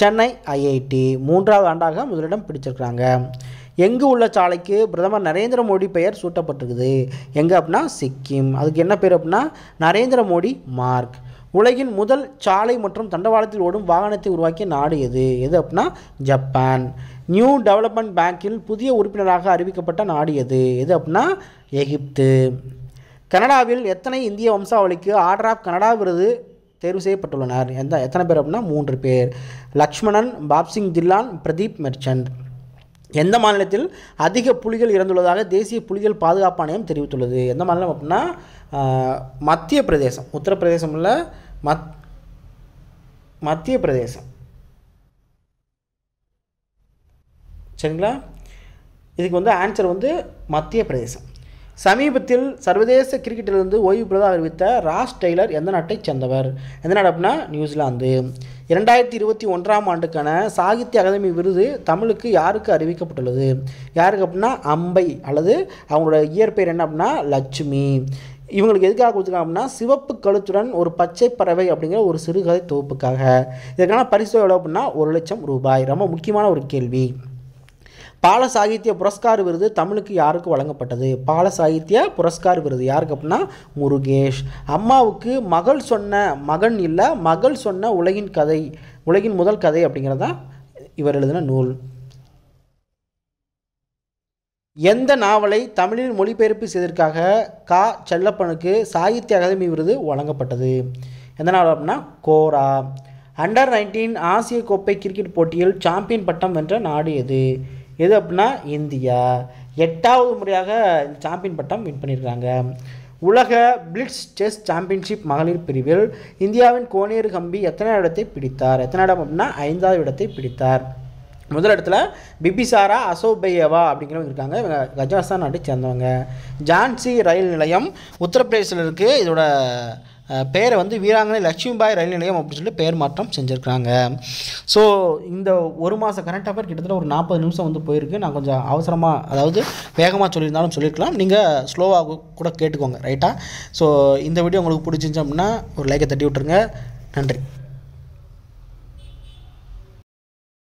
சென்னை ஐஐடி மூன்றாவது ஆண்டாக முதலிடம் பிடிச்சிருக்கிறாங்க எங்கு உள்ள சாலைக்கு பிரதமர் நரேந்திர மோடி பெயர் சூட்டப்பட்டிருக்குது எங்கே அப்படின்னா சிக்கிம் அதுக்கு என்ன பேர் அப்படின்னா நரேந்திர மோடி மார்க் உலகின் முதல் சாலை மற்றும் தண்டவாளத்தில் ஓடும் வாகனத்தை உருவாக்கிய நாடு எது எது அப்படின்னா ஜப்பான் நியூ டெவலப்மெண்ட் பேங்கில் புதிய உறுப்பினராக அறிவிக்கப்பட்ட நாடு எது எது அப்படின்னா எகிப்து கனடாவில் எத்தனை இந்திய வம்சாவளிக்கு ஆர்டர் ஆஃப் கனடா விருது தேர்வு செய்யப்பட்டுள்ளனர் எந்த எத்தனை பேர் அப்படின்னா மூன்று பேர் லக்ஷ்மணன் பாப்சிங் தில்லான் பிரதீப் மெர்ச்சந்த் எந்த மாநிலத்தில் அதிக புலிகள் இறந்துள்ளதாக தேசிய புலிகள் பாதுகாப்பு ஆணையம் தெரிவித்துள்ளது எந்த மாநிலம் அப்படின்னா மத்திய பிரதேசம் உத்தரப்பிரதேசம் உள்ள மத் மத்திய பிரதேசம் சரிங்களா இதுக்கு வந்து ஆன்சர் வந்து மத்திய பிரதேசம் சமீபத்தில் சர்வதேச கிரிக்கெட்டிலிருந்து ஓய்வு பெறுவதாக அறிவித்த ராஸ் டெய்லர் எந்த நாட்டை சேர்ந்தவர் எந்த நாடு அப்படின்னா நியூசிலாந்து இரண்டாயிரத்தி இருபத்தி ஒன்றாம் ஆண்டுக்கான சாகித்ய அகாதமி விருது தமிழுக்கு யாருக்கு அறிவிக்கப்பட்டுள்ளது யாருக்கு அப்படின்னா அம்பை அல்லது அவங்களோட இயற்பெயர் என்ன அப்படின்னா லட்சுமி இவங்களுக்கு எதுக்காக கொடுத்துருக்காங்க அப்படின்னா சிவப்பு கழுத்துடன் ஒரு பச்சை பறவை அப்படிங்கிற ஒரு சிறுகதை தொகுப்புக்காக இதற்கான பரிசு எவ்வளோ அப்படின்னா ஒரு லட்சம் ரூபாய் ரொம்ப முக்கியமான ஒரு கேள்வி பால சாகித்ய புரஸ்கார் விருது தமிழுக்கு யாருக்கு வழங்கப்பட்டது பால சாகித்ய புரஸ்கார் விருது யாருக்கு அப்படின்னா முருகேஷ் அம்மாவுக்கு மகள் சொன்ன மகன் இல்லை மகள் சொன்ன உலகின் கதை உலகின் முதல் கதை அப்படிங்கிறது தான் இவர் எழுதின நூல் எந்த நாவலை தமிழில் மொழிபெயர்ப்பு செய்தற்காக கா செல்லப்பனுக்கு சாகித்ய அகாதமி விருது வழங்கப்பட்டது எந்த நாவல் அப்படின்னா கோரா அண்டர் நைன்டீன் ஆசிய கோப்பை கிரிக்கெட் போட்டியில் சாம்பியன் பட்டம் வென்ற நாடு எது எது அப்படின்னா இந்தியா எட்டாவது முறையாக இந்த சாம்பியன் பட்டம் வின் பண்ணியிருக்காங்க உலக பிளிட்ஸ் செஸ் சாம்பியன்ஷிப் மகளிர் பிரிவில் இந்தியாவின் கோனேறு கம்பி எத்தனை இடத்தை பிடித்தார் எத்தனை இடம் அப்படின்னா ஐந்தாவது இடத்தை பிடித்தார் முதல் இடத்துல பிபிசாரா அசோபையவா அப்படிங்கிறவங்க இருக்காங்க இவங்க கஜாஸ்தான் நாட்டை சேர்ந்தவங்க ஜான்சி ரயில் நிலையம் உத்தரப்பிரதேசில் இருக்குது இதோட பேரை வந்து வீராங்கனை லட்சுமிபாய் ரயில் நிலையம் அப்படின்னு சொல்லிட்டு பெயர் மாற்றம் செஞ்சுருக்காங்க ஸோ இந்த ஒரு மாத கரண்ட் அஃபேர் கிட்டத்தட்ட ஒரு நாற்பது நிமிஷம் வந்து போயிருக்கு நான் கொஞ்சம் அவசரமாக அதாவது வேகமாக சொல்லியிருந்தாலும் சொல்லியிருக்கலாம் நீங்கள் ஸ்லோவாக கூட கேட்டுக்கோங்க ரைட்டாக ஸோ இந்த வீடியோ உங்களுக்கு பிடிச்சிருந்தோம்னா ஒரு லைக்கை தட்டி விட்டுருங்க நன்றி